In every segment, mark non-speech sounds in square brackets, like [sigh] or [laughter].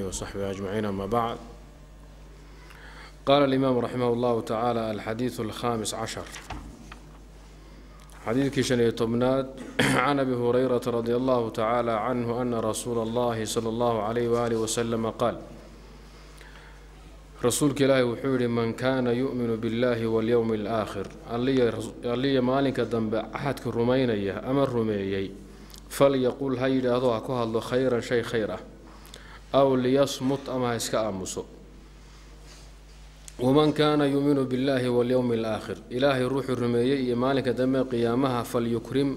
وصحبه أجمعين أما بعد قال الإمام رحمه الله تعالى الحديث الخامس عشر حديث كشني طبناد عن أبي هريرة رضي الله تعالى عنه أن رسول الله صلى الله عليه وآله وسلم قال رسولك الله وحول من كان يؤمن بالله واليوم الآخر اللي مالك دنب أحدك رمينية أما الرميي فليقول هيدا أضعك هالله خيرا شيء خيره aw liyasmut ama ha iska aamuso waman kaana yuuminu billaahi walyowmi alaakhir ilaahay ruuxuu rumeeyey iyo maalinka dambe qiyaamaha falyukrim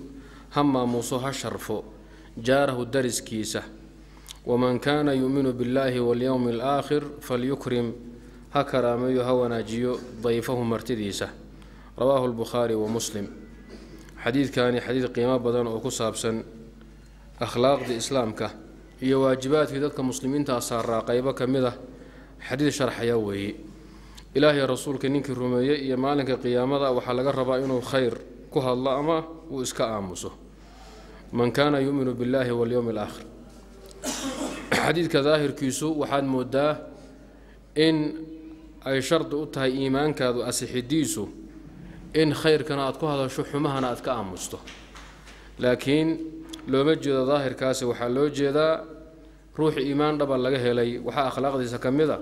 ha maamuuso ha sharfo jaarahu dariskiisa waman kaana yuuminu billaahi walyowmi alaakhir falyukrim ha karaameeyo ha wanaajiyo dayfahu martidiisa rawaahu lbukhaari wa muslim xadiidkani xadiid qiimo badan oo ku saabsan akhlaaqda islaamka iyo waajibaadkii dadka muslimiinta asaaraa ah qaybo ka mid ah xadiid sharxaya weeye ilaahay rasuulka ninkii rumeeye iyo maalinka qiyaamada waxaa laga rabaa inuu khayr ku hadlo ama uu iska aamuso man kaana yuminu billaahi walyowmi alaakhir xadiidka daahirkiisu waxaad moodaa in ay shardi u tahay iimaankaadu asixidiisu in khayrkana aad ku hadasho xumahana aad ka aamusto laakiin looma jeedo daahirkaasi waxaa loo jeedaa ruuxi iimaan dhaba ah laga helay waxaa akhlaaqdiisa ka mid a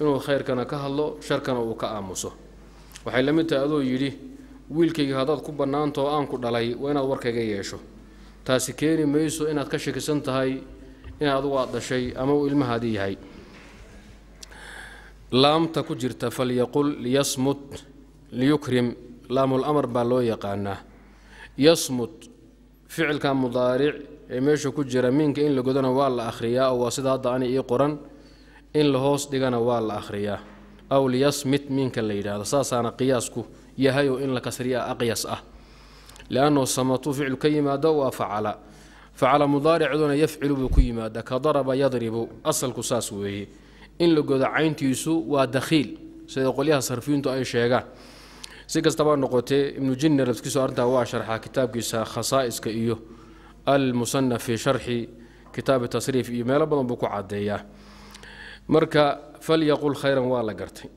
inuu khayrkana ka hadlo sharkana uu ka aamuso waxay la mid tahay adoo yidhi wiilkayga haddaad ku aan ku dhalay waa inaad warkayga yeesho taasi keeni mayso inaad ka shakisan tahay in adugu aad dhashay ama uu ilmahaadii yahay laamta ku jirta falyaqul liyasmut liyukrim laamul amar baa loo yaqaanaa yasmut ficilka mudaaric ee meesha ku jira minka in la godona waa la akhriyaa oo waa sida hadda ani ii qoran in la hoos dhigana waa la akhriyaa aw liyasmit miinka la yidhaahdo saasaana qiyaasku yahay oo in la kasriya aqyas ah liannahu samatu ficil ka yimaado waa facala facala mudaaricduna yafcilu buu ku yimaada ka daraba yadribu asalku saas weeye in la godo cayntiisu waa dakhiil sida qolyaha sarfiintu ay sheegaan si kastaba noqotee ibnu jina lafkiisu arrintaa waa sharxaa kitaabkiisa khasaa'iska iyo almusanaf fi sharxi kitaabi tasriif iyo meelo badan buu ku caddeeyaa marka falyaqul khayran waa la gartay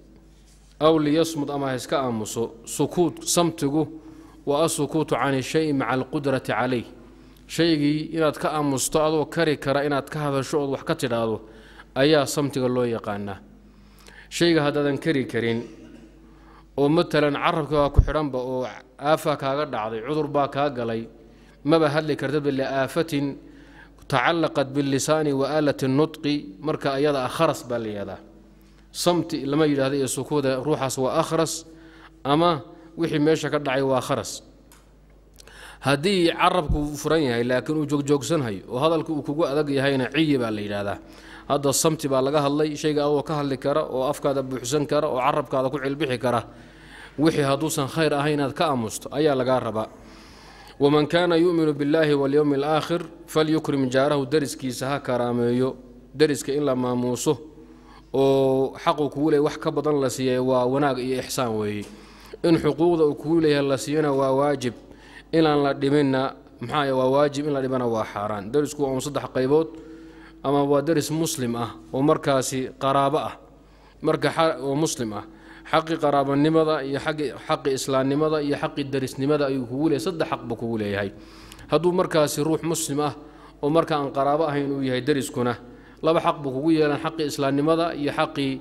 aw liyasmud ama ha aamuso sukuut samtigu wa asukuutu can ishayi maca alqudrati calayh shaygii inaad ka aamusto adoo kari kara inaad ka hadasho ood wax ka tidhaahdo ayaa samtiga loo yaqaanaa shayga haddaadan kari karin oo matalan carabkaa ku xidhanba oo aafaa kaaga dhacday cudur baa kaa galay maba hadli kartaba liaafatin tacalaqat bilisaani waaaalati nutqi marka ayada a kharas baa la yidhahdaa samti lama yidhahda ee sukuuda ruuxaas waa akhras ama wixii meesha ka dhacay waa kharas haddii carabku furan yahay laakiin uu joogjoogsanhayo oo hadalku uu kugu adag yahayna ciyi baa la yidhahdaa hadda samti baa laga hadlay shayga awoo ka hadli kara oo afkaada buuxsan kara oo carabkaada ku cilbixi kara wixii hadduusan khayr ahay inaad ka aamusto ayaa lagaa rabaa waman kaana yuminu billaahi walyowmi alaakhir falyukrim jaarahu dariskiisa ha karaameeyo dariska in la maamuuso oo xaqu kuu ley wax ka badan la siiyay waa wanaag iyo ixsaan weeye in xuquuqda uu kuu leeyahay la siiyana waa waajib inaan la dhiminna maxaa waa waajib in la dhimana waa xaaraan darisku waa un saddex qaybood ama waa daris muslim ah oo markaasi qaraabo ah marka oo muslim ah xaqii qaraabanimada iyo xaqii islaamnimada iyo xaqii darisnimada ayuu kugu leeyahay saddex xaq buu kugu leeyahay hadduu markaasi ruux muslim ah oo marka aan qaraabo ahayn uu yahay deriskuna laba xaq buu kugu yeelan xaqii islaamnimada iyo xaqii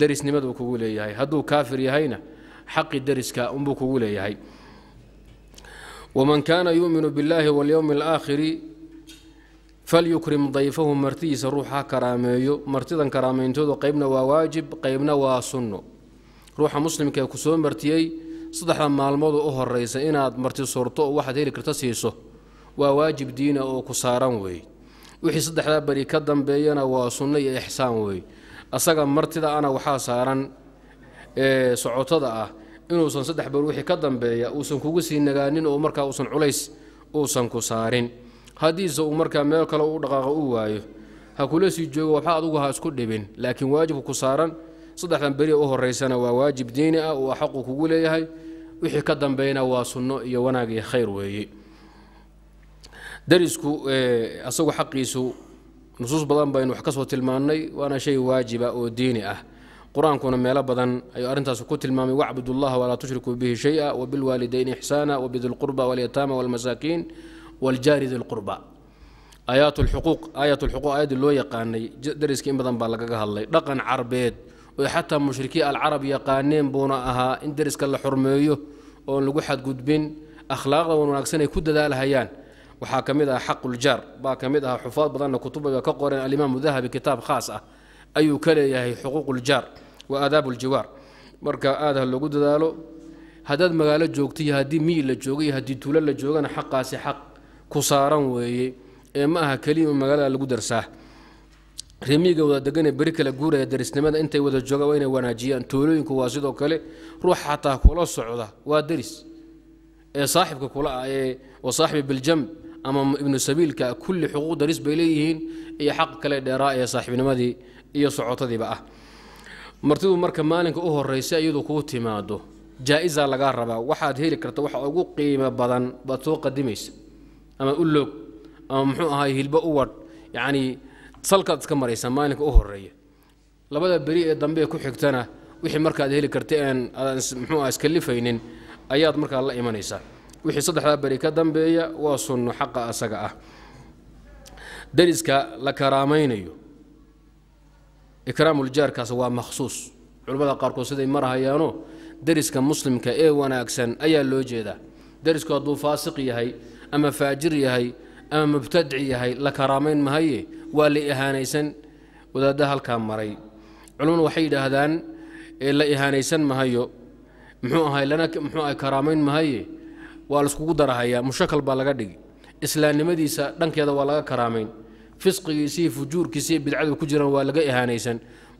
darisnimada uu kugu leeyahay hadduu kaafir yahayna xaqii deriska unbuu kugu leeyahay waman kaana yuminu billaahi walyowmi alaakhiri falyukrim dayfahu martidiisa ruuxa karaameeyo martidan karaameyntoodu qaybna waa waajib qaybna waa sunno ruuxa muslimka ee ku soo martiyey saddexda maalmood u horeysa inaad marti surto oo waxaad heli karta siiso waa waajib diina oo ku saaran weeye wixii saddexdaa beri ka dambeeyana waa sunno iyo ixsaan weeye asaga martida ana waxaa saaran socotada ah inuusan saddex beri wixii ka dambeeya uusan kugu sii nagaanin oo markaa uusan culays uusan ku saarin haddiise uu markaa meel kale u dhaqaaqo u waayo ha kula sii joogo waxba adugu ha isku dhibin laakiin waajibku ku saaran saddexdan beriya u horaysana waa waajib diini ah uu xaqu kugu leeyahay wixii ka dambayna waa sunno iyo wanaag iyo khayr weeye darisku eh, asagu xaqiisu nusuus badan baynu wax ka soo tilmaannay waana shay waajiba oo diini ah qur-aankuna meelo badan ayuu arrintaas ku tilmaamay wacbudullaha walaa tushrikuu bihi shay-a wabilwaalidayni ixsaana wabidilqurba walyataama waalmasaakiin wljaari diqurba ayaat lxuquuq aayadda loo yaqaanay dariska in badan baa lagaga hadlay dhaqan carbeed oo xataa mushrikiin alcarab yaqaaneen buuna ahaa in dariska la xurmeeyo oon lagu xadgudbin akhlaaqda wanaagsan ay ku dadaalhayaan waxaa ka mid ah xaquljaar baa ka mid ah xufaad badanna kutubaga ka qoreen alimaamu dahabi kitaab khaas ah ayuu ka leeyahay xuquuquljaar wa aadaabuljiwaar marka aad ha lagu dadaalo haddaad magaalo joogto haddii miyi la jooga haddii tuulo la joogana xaqaasi xaq ku saaran weeye ee ma aha keliya magaalada lagu darsaa remiga wada deganee beri kala guuraya darisnimada intay wada joogaan waa inay wanaajiyaan toolooyinku waa sidoo kale ruux xataa kula socda waa daris ee saaxibka kula ah ee wasaaxibi biljamb ama ibnu sabiilka kulli xuquuq daris bay leeyihiin iyo xaq kale dheeraa ee saaxibnimadii iyo socotadiiba ah martidu marka maalinka u horaysa iyadu kuu timaado jaa-isaa lagaa rabaa waxaad heli karta waxa ugu qiimo badan baad soo qadimaysa ama u ama muxuu ahaay hilbo u yacnii salkaad iska maraysaa maalinka u horeeya labada beri ee dambe ku xigtana wixii markaad heli karta aan muxuu ah iskalifaynin ayaad markaa la imanaysaa wixii saddexdaa beri ka dambeeya waa sunno xaqa asaga ah dariska la karaamaynayo ikraamuljaarkaas waa makhsuus culimmada qaarkood siday marahayaano deriska muslimka ee wanaagsan ayaa loo jeedaa derisku hadduu faasiq yahay ama faajir yahay ama mubtadic yahay la karaamayn mahaye waa la ihaanaysan wadaadda halkaa maray culumadu waxay yidhaahdaan la ihaanaysan mahayo muxuu ahay lana muxuu ahay karaamayn mahaye waa laiskugu darahayaa mushakal baa laga dhigi islaamnimadiisa dhankeeda waa laga karaamayn fisqigiisiiyo fujuurkiisiiyo bidcadu ku jiraan waa laga ihaanaysan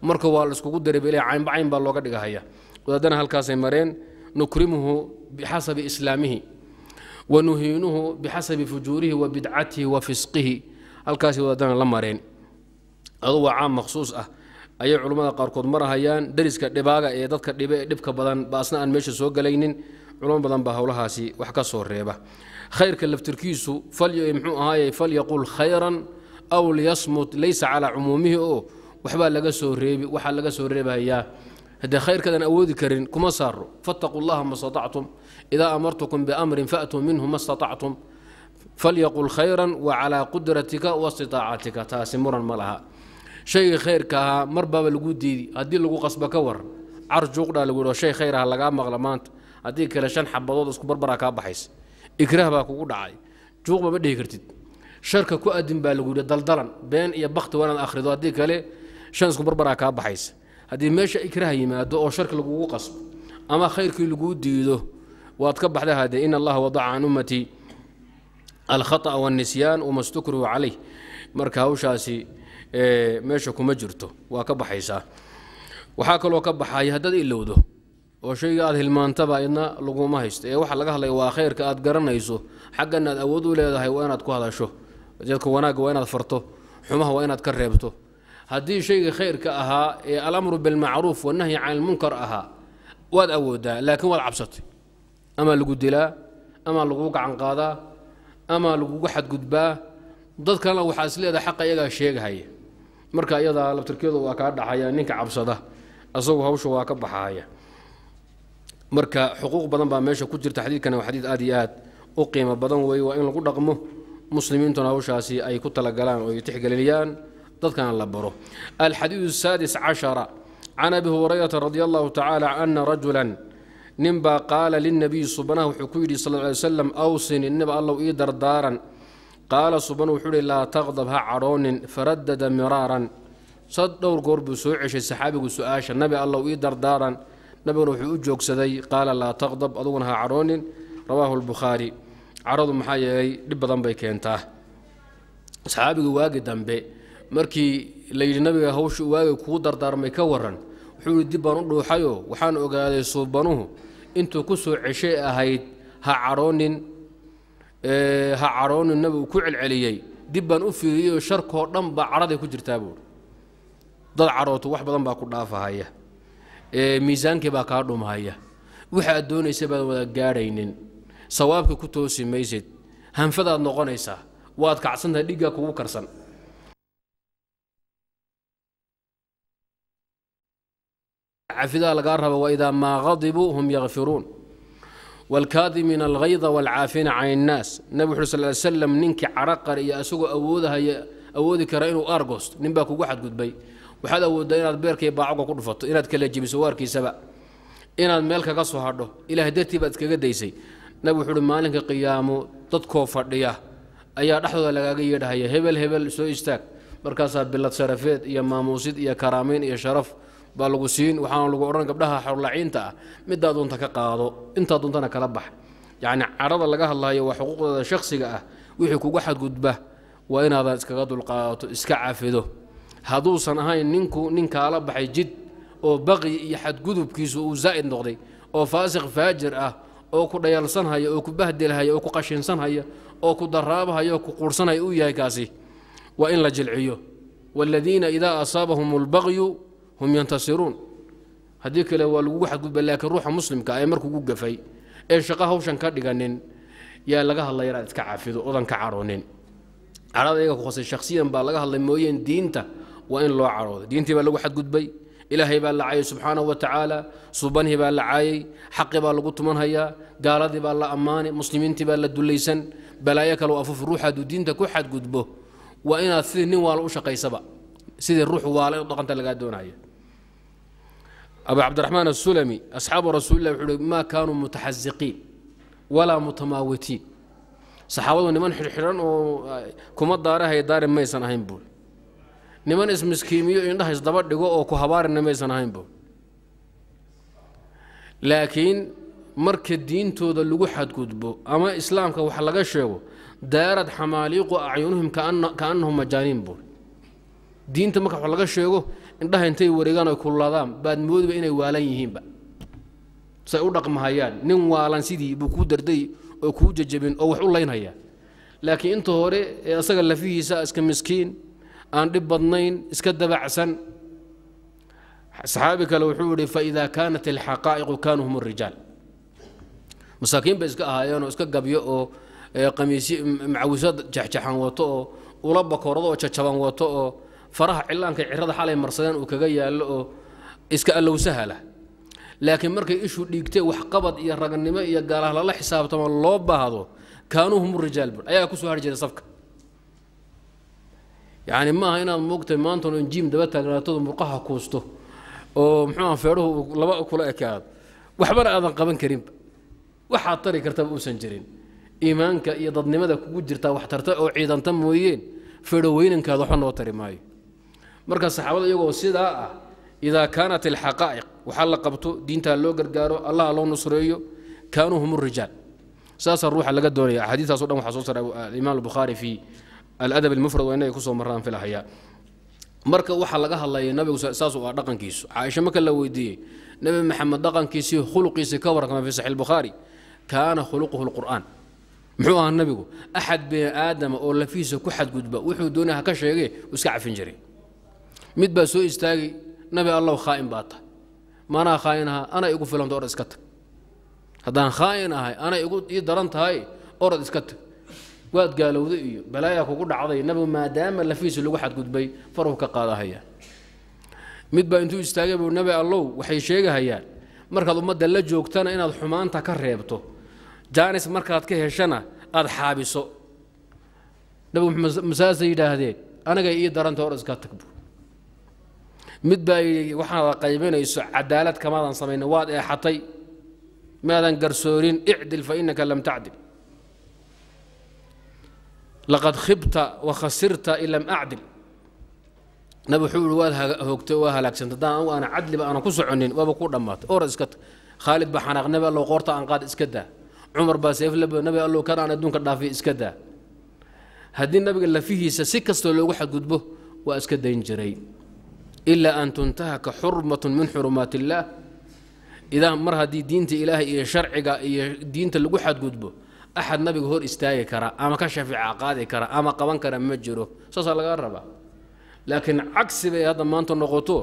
marka waa laiskugu daribele caynba cayn baa looga dhigahaya wadaadana halkaasay mareen nukrimuhu bixasabi islaamihi wanuhiinuhu bixasabi fujuurihi wa bidcatihi wa fisqihi halkaasi wadana la mareen adu waa caam makhsuus ah ayay culummada qaarkood marahayaan dariska dhibaaga ee dadka dhibe ee dhibka badan baasna aan meesha soo gelaynin culamo badan baa howlahaasi wax ka soo reeba khayrka laftirkiisu mxuu ahaay falyaqul khayran aw liyasmut laysa calaa cumuumihi oo waxbaa laga soo reebi waxaa laga soo reebayaa haddee khayrkaadaan awoodi karin kuma saaro fattaquu llaha ma statactum idaa amartukum biamrin faatuu minhu ma statactum falyaqul khayran wa qudratika wa taasi muran ma laha shaygii khayrka ahaa marbaaba lagu diidi haddii lagu qasba ka waran carjuuqdhaa lagu yidhao shay khayr aha lagaa maqla maanta haddii kale shan xabadood isku barbaraa kaa baxaysa ikraah baa kugu dhacay juuqba ma dhihi kartid sharka ku adin baa lagu yidhi daldalan been iyo bakhti waanaad akhrido haddii kale shan isku barbaraa kaa baxaysa haddii meesha ikrah yimaado oo sharki lagugu qasbo ama khayrkii laguu diido waad ka baxdahade in allaha wadaca can ummatii alkhata wاnnisyaan wamastukrihu calayh marka hawshaasi meesha kuma jirto waa ka baxaysaa waxaa kaloo ka baxaya haddaad ilowdo oo shayga aad hilmaantaba idna laguma haysto ee waxaa laga hadlaya waa khayrka aad garanayso xaggana aad awood u leedahay waa inaad ku hadasho dadka wanaagga waa inaad farto xumaha waa inaad ka reebto haddii shayga khayrka ahaa ee alamru bilmacruuf wanahyi can lmunkar ahaa waad awoodaa laakiin waad cabsatay amaa lagu dilaa amaa lagu gacan qaadaa amaa lagugu xadgudbaa dad kalena waxaa is leedaha xaqa iyagaa sheegahaya marka iyadaa labtirkeedu waa kaa dhaxaya ninka cabsada asagu hawsha waa ka baxahaya marka xuquuq badan baa meesha ku jirta xadiidkana waa xadiid aad iyo aad u qiimo badan weeye waa in lagu dhaqmo muslimiintuna hawshaasi ay ku talagalaan oo ay tixgeliyaan dadkana la baro alxadiidu الsaadis cashara can abi hurayrata radi allahu tacaala ana rajula ninbaa qaala lilnabiyi subanaha wuxuu ku yidhi sal ly slam awsini inaba allow ii dardaaran qaala subanu wuxuu ihi laa taqdab ha cadhoonin faradada miraaran sad dhowr goor buu soo ceshay saxaabigu su-aasha nabi allow ii dardaaran nabiguna wuxuu u joogsaday qaala laa taqdab aduguna ha cadhoonin rawaahu lbukhaari caradu maxaa yeelay dhib badan bay keentaa saxaabigu waagi dambe markii la yidhi nabiga hawsha waaga kuu dardaarmay ka waran wuxuu yidhi dib baan u dhuuxayoo waxaan ogaaday suubanuhu intuu ku soo ceshay ahayd ha cadhoonin ha cadhoonin nabigu ku celceliyey dib baan u fiiriyeyoo sharkoo dhan baa cadhaday ku jirtaa buuhi dad cadhooto wax badan baa ku dhaafahaya miisaankii baa kaa dhumhaya waxaad doonaysa baad wada gaadhaynin sawaabka ku toosi maysid hanfadaad noqonaysaa waad kacsantahay dhiggaa kugu karsan cafidaa lagaa raba waidaa maa qadibuu hum yakfiruun wاlkaadimiina alhayda wاlcaafina can الnaas nabig wxu sal slam ninkii caraqar iyo asagoo awoodahaya awoodi kara inuu aargosto nin baa kugu xadgudbay waxaad awooddaa inaad beerkaiy baacaga ku dhufato inaad kala jebiso waarkiisaba inaad meel kaga soo hadho ilaah dartii baad iskaga daysay nabig wuxuu uhi maalinka qiyaamo dadkoo fadhiya ayaa dhexdooda lagaaga yeedhahaya hebel hebel soo istaag markaasaa bilad sarafeed iyo maamuusid iyo karaamayn iyo sharaf baa lagu siin waxaana lagu odhan gabdhaha xorlaciinta ah midaa doonta ka qaado intaa doontana kala bax yacni cadhada laga hadlaayo waa xuquuqdooda shakhsiga ah wixii kugu xadgudba waa inaadan iskaga dulqaadato iska cafido hadduusan ahayn ninku ninkaala baxay jid oo baqyi iyo xadgudubkiisu uu zaa'id noqday oo faasiq faajir ah oo ku dhayalsanhaya oo ku bahdilhaya oo ku qashinsanhaya oo ku daraabahaya oo ku quursanhaya uu yahay kaasi waa in la jilciyo waaladiina idaa asaabahum lbaqyu hum yantasiruun haddii kale waa lagugu xadgudba laakiin ruuxa muslimka ee markugu gafay ee shaqo hawshan ka dhiganin yaa laga hadlaya inaad iska cafido odan ka caroonin cadhadayga kuhosay shakhsiyan baa laga hadlay mooyeen diinta waa in loo carooday diintii baa lagu xadgudbay ilaahay baa la caayay subxaanahu wa tacaala subanhii baa la caayay xaqii baa lagu tumanhayaa gaaladii baa la ammaanay muslimiintii baa la dulaysan balaayo kale afuuf ruux hadduu diinta ku xadgudbo waa inaad sidii nin waala u shaqaysaba sidii ruux waala u dhaqanta lagaa doonaya abu cabdiraxmaan asulami asxaabu rasuulilah wuxuu hi maa kaanuu mutaxasiqiin walaa mutamaawitiin saxaabadu niman xidhxidhan oo kuma daarahay daari maysan ahayn buuri niman ismiskiimiyo indhaha isdaba dhigo oo ku habaarina maysan ahayn buuri laakiin marka diintooda lagu xadgudbo ama islaamka wax laga sheego daarad xamaaliiqu acyunuhum kaannahum majaaniin buuri diinta marka wax laga sheego indhaha intay wareegaan oy kululaadaan baad moodiba inay waalan yihiinba say u dhaqmahayaan nin waalan sidii buu kuu darday oo kuu jajabin oo wax u laynhaya laakiin inta hore ee asaga lafihiisa iska miskiin aan dhib badnayn iska dabacsan saxaabi kale wuxuu yihi faidaa kaanat alxaqaa'iqu kaanuu hum rijaal masaakiin bay iska ahaayeenoo iska gabyo oo qamiisyo macawisyo jaxjaxan wato oo ula bakorado oo jajaban wato oo faraha cillaanka cirada xalay marsadeen uu kaga yaallo oo iska allow laakiin markay ishu dhiigtay waxqabad iyo raganimo iyo gaalah lala xisaabtamo loo baahdo kaanuuhum rijaal bur ayaa ku soo har safka yacni maaha inaad moogtay maantan on jiim daba taagnaatadu murqaha kuusto oo muxuuha feedhuhu laba kula ekaado waxbana aadan qaban karinba waxaad tari kartaba uusan jirin iimaanka iyo dadnimada kugu jirtaa wax tarta oo ciidanta mooyeen feedhoweynankaada waxba noo tari maayo marka saxaabada iyagoo sidaa ah idaa kaanat alxaqaa'iq waxaa la qabto diintaa loo gargaaro allaha loo nusreeyo kaanuu hum rijaal saasaa ruuxa laga doonaya axaadiistaasoo dhan waxaa soo saray alimaam albukhaari fii aladab almufrad waa inay ku soo marraan filahaya marka waxaa laga hadlaya nabigu saasu ah dhaqankiisu caaisha marka la weydiiyey nebi maxamed dhaqankiisii khuluqiisii ka warrama fii saxi albukhaari kaana khuluquhu lqur'aan muxuu ahaa nabigu axad bini aadama oo lafihiisa ku xadgudba wuxuu doonaya ha ka sheegee iska cafin jiray mid baa soo istaagay nabi allaw khaain baa tahay maanaa khaain aha anaa igu filanta orad iska tag haddaan khaain ahay anay ii daran tahay orad iska tag waad gaalowday iyo balaayaa kugu dhacday nabigu maadaama lafiisi lagu xadgudbay faruhu ka qaadahayaa mid baa intuu istaagay buu nabi allow waxay sheegahayaan markaad ummadda la joogtana inaad xumaanta ka reebto jaanis markaad ka heshana aad xaabiso nabigu masaasay yidhaahdeen anigay ii daranta hor iska tagbu mid baa waxaada qaybanayso cadaalad kamaadan samayn waad eexatay maadan garsoorin icdil fainaka lam tacdil laqad khibta wa khasirta in lam acdil nabi wuxuu ihi waad hoogtay waa halaagsanta haddaan anugu aana cadliba aanan ku soconin waaba ku dhammaatay oor iska khaalid baa xanaaq nabi allow qoorta aan qaad iska daa cumar baa seeflaba nabi allow kan aan adduunka dhaafiy iska daa haddii nabiga lafihiisa si kastoo loogu xadgudbo waa iska dayn jiray ila an tuntahaka xurmat min xurumaat illaah idaa mar haddii diinta ilaahay iyo sharciga iyo diinta lagu xadgudbo axad nabiga hor istaagi kara ama ka shafeeca qaadi kara ama qaban kara ma jiro saasaa laga rabaa laakiin cagsi bay hadda maanta noqoto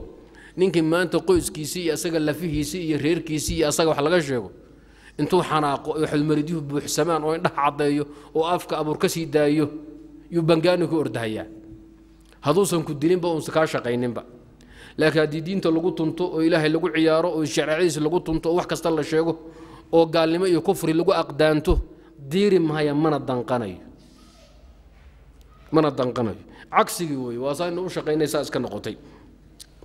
ninkii maanta qoyskiisii iyo asaga lafihiisii iyo reerkiisii iyo asaga wax laga sheego intuu xanaaqo oo buuxsamaan oo indhaha caddeeyo oo afka abuur ka sii daayo yuu bangaani ku ordahayaa hadduusan ku dilinba uusan kaa shaqayninba laakiin haddii diinta lagu tunto oo ilaahay lagu ciyaaro oo sharcadiisa lagu tunto oo wax kasta la sheego oo gaalnimo iyo kufri lagu aqdaanto diiri mahaya mana danqanayo mana danqanayo cagsigii weeye waa saa ina u shaqaynaysaa iska noqotay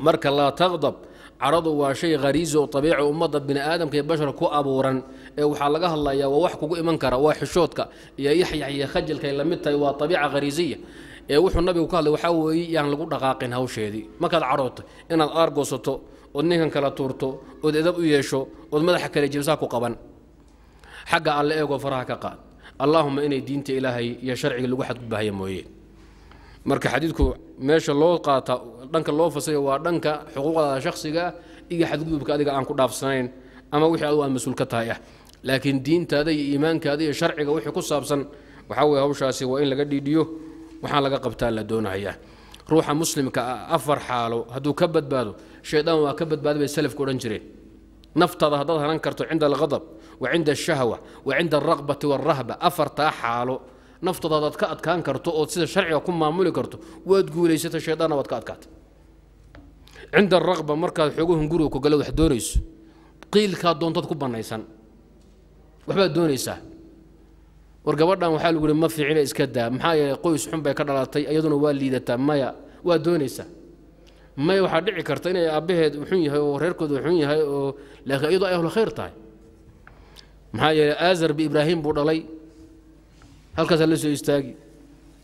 marka laa taqdab caradu waa shay khariisi oo abiici ummadda bini aadamka iyo bashar ku abuuran ee waxaa laga hadlayaa waa wax kugu iman kara waa xishoodka iyo yaxyax iyo khajalkay la mid tahay waa abiica khariisiya ee wuxuu nabigu ka hadlay waxaa weeye yaan lagu dhaqaaqin hawsheedii markaad cadhootay inaad aar goosato ood ninkan kala tuurto ood edab u yeesho ood madaxa kale jibsaa ku qaban xagga alle eegoo faraha ka qaad allaahuma inay diinta ilaahay iyo sharciga lagu xadgudbahaya mooye marka xadiidku meesha loo qaata dhanka loo fasirayo waa dhanka xuquuqdaada shakhsigaa iyo xadgudubka adiga aan ku dhaafsanayn ama wixii adugu aad mas-uul ka tahay ah laakiin diintaada iyo iimaankaada iyo sharciga wixii ku saabsan waxaa weye hawshaasi waa in laga dhiidhiyo waxaan laga qabtaa la doonayaa ruuxa muslimka ah afar xaalo hadduu ka badbaado shaydaan waa ka badbaada bay salafku odhan jireen naftaada haddaad hanan karto cinda alqadab wa cinda alshahwa wa cinda alraqbati waalrahba afartaa xaalo naftaada hadaad ka adkaan karto ood sida sharciga ku maamuli karto waad guulaysata shaydaanna waad ka adkaata cinda alraqba markaad xoogahan guriga ku gala wax doonayso qiilkaa doontaad ku bannaysan waxbaad doonaysaa war gabadhan waxaa lagu hi ma fiicina iska daa maxaa yeele qoys xun bay ka dhalatay iyaduna waa liidataa maya waa doonaysaa may waxaa dhici karta inay aabbaheed xun yahay oo reerkooda xun yahay oo laakiin iyadoo ay ahlu khayr tahay maxaa yeele aazar biibraahim buu dhalay halkaasaa la soo istaagi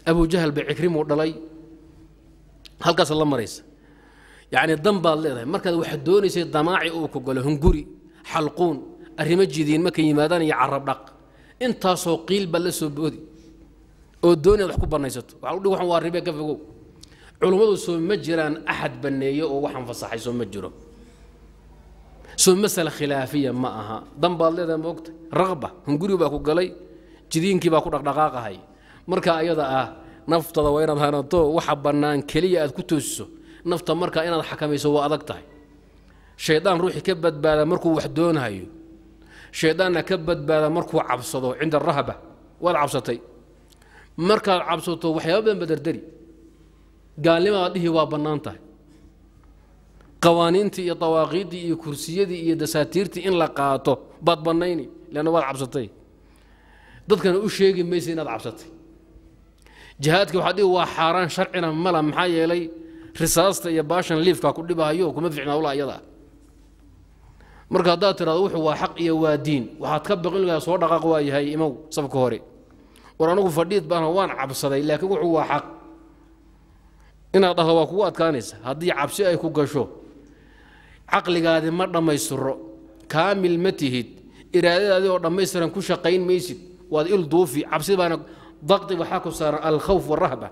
abujahal ba cikrimuu dhalay halkaasa la maraysa yacni dan baad leedahay markaad waxaad doonaysay damaaci uu ku galo hunguri xalquun arrimo jidiin markay yimaadaan iyo carab dhaq intaasoo qiilba la soo boodi oo dooni ad wax ku banaysato waa ribe ka fogow culummadu sooma jiraan axad banneeyo oo waxaan fasaxay sooma jiro soo masala khilaafiya ma aha danbaad leedahay moogta raqba hunguri baa ku galay jidiinkii baa ku dhaqdhaqaaqahay markaa ayada ah naftada waa inaad hanato waxa bannaan keliya aad ku toosiso nafta markaa inaad xakamayso waa adag tahay shaydaan ruuxii ka badbaada markuu wax doonhayo shaydaanna ka badbaada markuu cabsado cinda arahaba waad cabsatay markaad cabsato waxyaaba badan badardari gaalnimaad dhihi waa bannaan tahay qawaaniintii iyo dawaaqiiddii iyo kursiyadii iyo dasaatiirtii in la qaato baad bannayni leanna waad cabsatay dadkana u sheegi maysa inaad cabsatay jihaadka waxaad dhihi waa xaaraan sharcina mala maxaa yeelay risaasta iyo baashan liifkaa ku dhibahayo kuma ficna hawla marka haddaad tirado wuxuu waa xaq iyo waa diin waxaad ka baqinlaa soo dhaqaaq waa yahay imow sabka hore war anagu fadhiid baan waan cabsaday laakiin wuxuu waa xaq inaad dhahdo waa kugu adkaanaysa haddii cabsi ay ku gasho caqligaadi ma dhammaystiro kaamil ma tihid iraadadaadi oo dhammaystiran ku shaqayn maysid waad il duufi cabsi baana daqdi waxaa ku saaran alkhawf warahba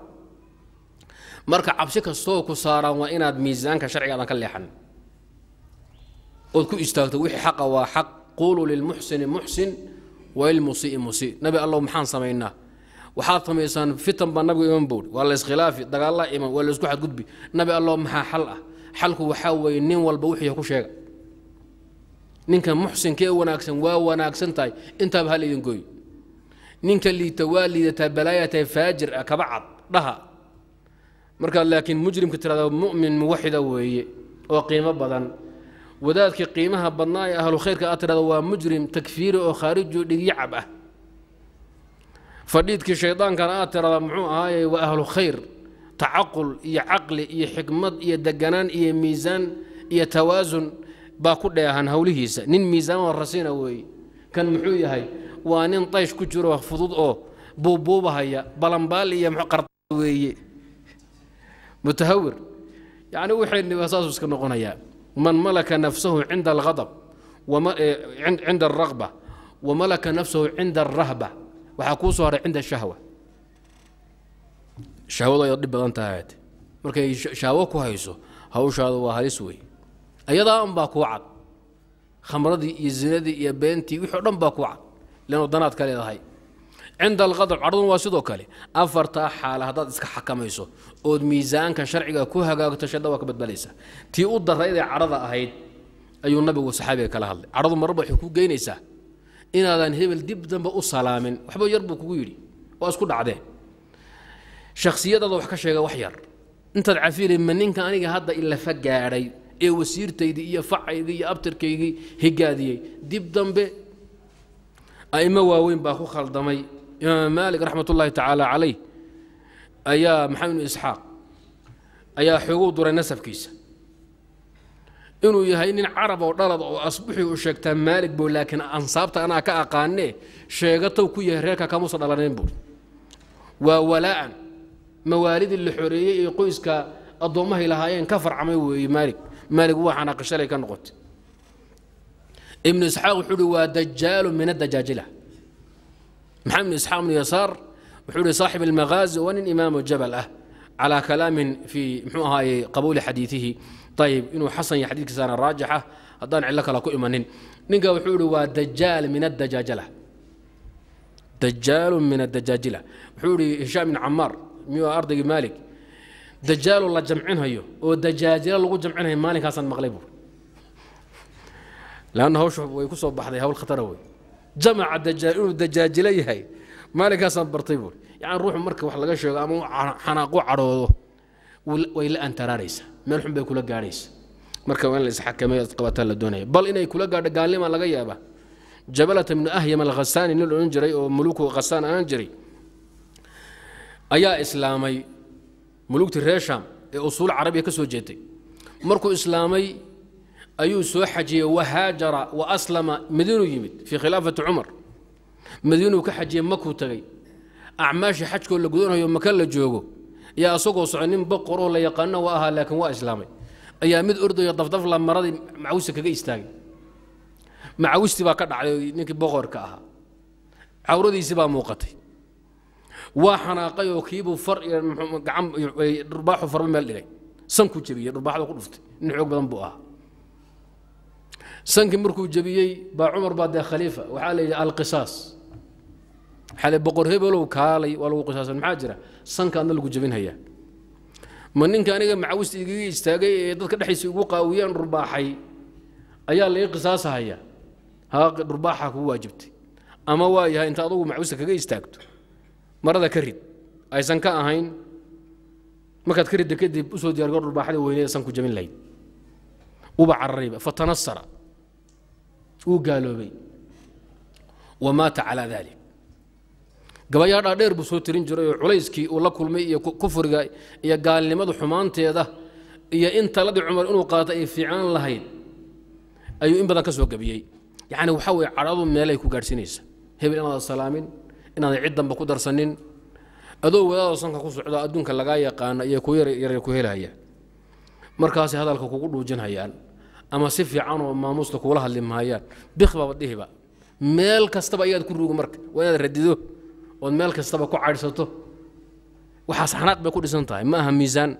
marka cabsi kastoo ku saaraan waa inaad miisaanka sharciga ka leexan ood ku istaagto wixii xaqa waa xaq quuluu lilmuxsini muxsin walilmusii musii nabi allow maxaan samaynaa waxaad samaysaan fitan nabigu iman buuri waa layskhilaafi dagaallaa iman waa laysku xadgudbi nabi allow maxaa xal ah xalku waxaa weeye nin walba wixii ku sheega ninka muxsinkee wanaagsan waa wanaagsan tahay intaaba hal idin gooy ninka liita waa liidataa balaayatahay faajir ah kaba cad dhaha markaad laakiin mujrimka tiraada mu'min muwaxida weeye oo qiimo badan wadaadkii qiimaha badnaa ee ahlu khayrka aad tidhahdo waa mujrim takfiiri oo khaarijoo dhigyacab ah fadhiidkii shaydaankana aad tidhahda muxuu ahaaye waa ahlu khayr tacaqul iyo caqli iyo xikmad iyo deganaan iyo miisaan iyo tawaasun baa ku dheehan howlihiisa nin miisaanoo rasina weeye kan muxuu yahay waa nin taysh ku jiro fudud oo buubuubahaya balambaal iyo weeye mutahawir yacni wixii niba saasuu iska noqonayaa man malaka nafsahu cinda alhadab eh, cinda alraqba wa malaka nafsahu cinda arahba waxaa kuu soo hadhay cinda shahwa shahwadu ayaad dhib badan tahay markay shahwo ku hayso hawshaadu waa halis wey ayadaa un baa kuu cad khamradii iyo zinadii iyo beentii wixi o dhan baa kuu cad leannu danaad ka leedahay cinda alqadab cadhadun waa sidoo kale afartaa xaala haddaad iska xakamayso ood miisaanka sharciga ku hagaagto shada waa ka badbaadaysaa tii u daraydee cadhada ahayd ayuu nabigu saxaabiga kala hadlay cadhadu mararba waxay ku geynaysaa inaadan hebel dib dambe u salaamin waxba yar buu kugu yidhi waa isku dhacdeen shakhsiyadaada wax ka sheega wax yar intaad cafiili ma ninka aniga hadda ilafa gaadhay ee wasiirtaydii iyo facaygii iyo abtirkaygii higaadiyey dib dambe a'imo waaweyn baa ku khaldamay imaam maalik raxmat tacaala calayh ayaa maxamed isxaaq ayaa xoogu duray nasabkiisa inuu yahay nin carab oo dhalad oo asbuxi u sheegtaa maalig buu laakiin ansaabta anaa ka aqaanee sheegatow ku yahay reerka kamuusa dhalanayn buuri waa walaa'an mawaalidii la xoreeyey ee qoyska addoommahay lahaayeen ka farcamay weeye maalig maalig waxaana shalay ka noqotay ibnu isxaaq wuxuu uhi waa dajaalu min addajaajila maxamed ibnu isxaaq ibnu yasaar wuxuu ihi saaxib almagaazi waa nin imaamu jabal ah calaa kalaamin fii muxuu ahaaye qabuuli xadiiihi ayib inuu xasan yahy xadiikiisaana raajix ah, haddaan cillo kale ku imanin ninka wuxuu ihi waa dajaal min adajaajala dajaalu min adajaajila wuxuu ihi hishaam bin camaar miyuu ardaygii maalig dajaalu la jamcinhayo oo dajaajilo lagu jamcinhayo maalinkaasaan maqlay buur lanna hawshu way ku soo baxday hawl khatara wey jamaca dajaal inuu dajaajilo yahay maalinkaasaan bartay buui yani ruuxu marka wax laga sheego ama xanaaqu cadhoodo way la antaraaraysaa meel xun bay kula gaadhaysa marka waa in la isxakameeyo qabataan la doonaya bal inay kula gaadho gaalnimaa laga yaabaa jabalata ibnu ahyam alkhasaani nin odhan jiray oo muluku khasaan ahaan jiray ayaa islaamay mulugtii reer ee usuul carabiya ka soo jeetay markuu islaamay ayuu soo xajiyey wahaajara wa aslama madiinuu yimid fii khilaafati cumar madiinuu ka xajiyey makuu tagay acmaashii xajkoo la gudanayo maka la joogo yaa asagoo soco nin boqor oo la yaqaano waa ahaa laakiin waa islaamay ayaa mid ordayo dafdafla maradii macawista kaga istaagay macawistii baa ka dhacday ninkii boqorka ahaa cawradiisii baa muuqatay waa xanaaqay oo kiibuu far iyo dhurbaaxu farba meel dhigay san ku dhurbaaxda ku dhuftay nin xoog badan buu ahaa sankii markuu jebiyey baa cumar baa dee khaliifa waxaa la yidhi alqisaas xale boqor hebelow kaalay waa lagu qisaasan maxaa jira sanka adna lagu jebinhayaa ma ninka aniga macawista igaga istaagay ee dadka dhexdiisa igu qaawiyaan dhurbaaxay ayaa laii qisaasahaya haa dhurbaaxa kugu waajibtay ama waa yahay inta adugu macawista kaga istaagto marada ka rid aysan ka ahayn markaad ka ridda kadib usoo diyaargo dhurbaaxada weyneeda sanku jebin lahayd uba cararayba fatanasara wuu gaaloobay wamaata calaa dalik gabayaa dhaadheer buu soo tirin jiray oo culayskii uu la kulmay iyo kufriga iyo gaalnimada xumaanteeda iyo in taladii cumar inuu qaata ay fiicaan lahayd ayuu in badan ka soo gabiyey yacni waxaa weye cadhadu meelay ku gaadhsiinaysa hebel inaadan salaamin inaadan cid danba ku darsanin adoo wadaadoo sanka ku socda adduunka lagaa yaqaana iyo ku yaryar ku helaya markaasay hadalka kugu dhuujinhayaan ama si fiican oo maamuusta kuula hadli mahayaan bikh dhihiba meel kastaba ayaad ku ruugu marka waa inaad radido ood meel kastaba ku caydhsato waxaas xanaaq bay ku dhisan tahay ma aha miisaan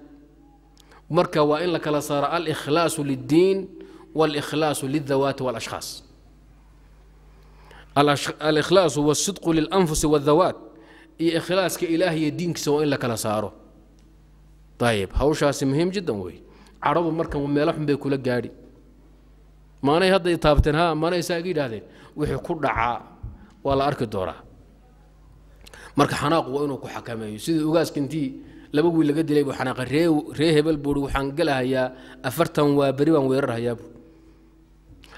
marka waa in la kala saaro alkhlaasu liddiin wاlkhlaasu liلdawaati wاlashkhaas alkhlaasu wاsidqu lilanfusi wاdawaat iyo ikhlaaska ilaah diinkiisa waa in la kala saaro ayib hawshaasi muhiim jiddan wey caradu markan meelo xun bay kula gaadhi maanay hadday taabteen ha maanay saa yidhaahdeen wixii ku dhacaa waa la arki doonaa marka xanaaqu waa inuu ku xakameeyo sidii ugaaskintii laba wiil laga dilay buu xanaaqa reer hebel buui waxaan gelahayaa afartan waa beri baan weerarhayaab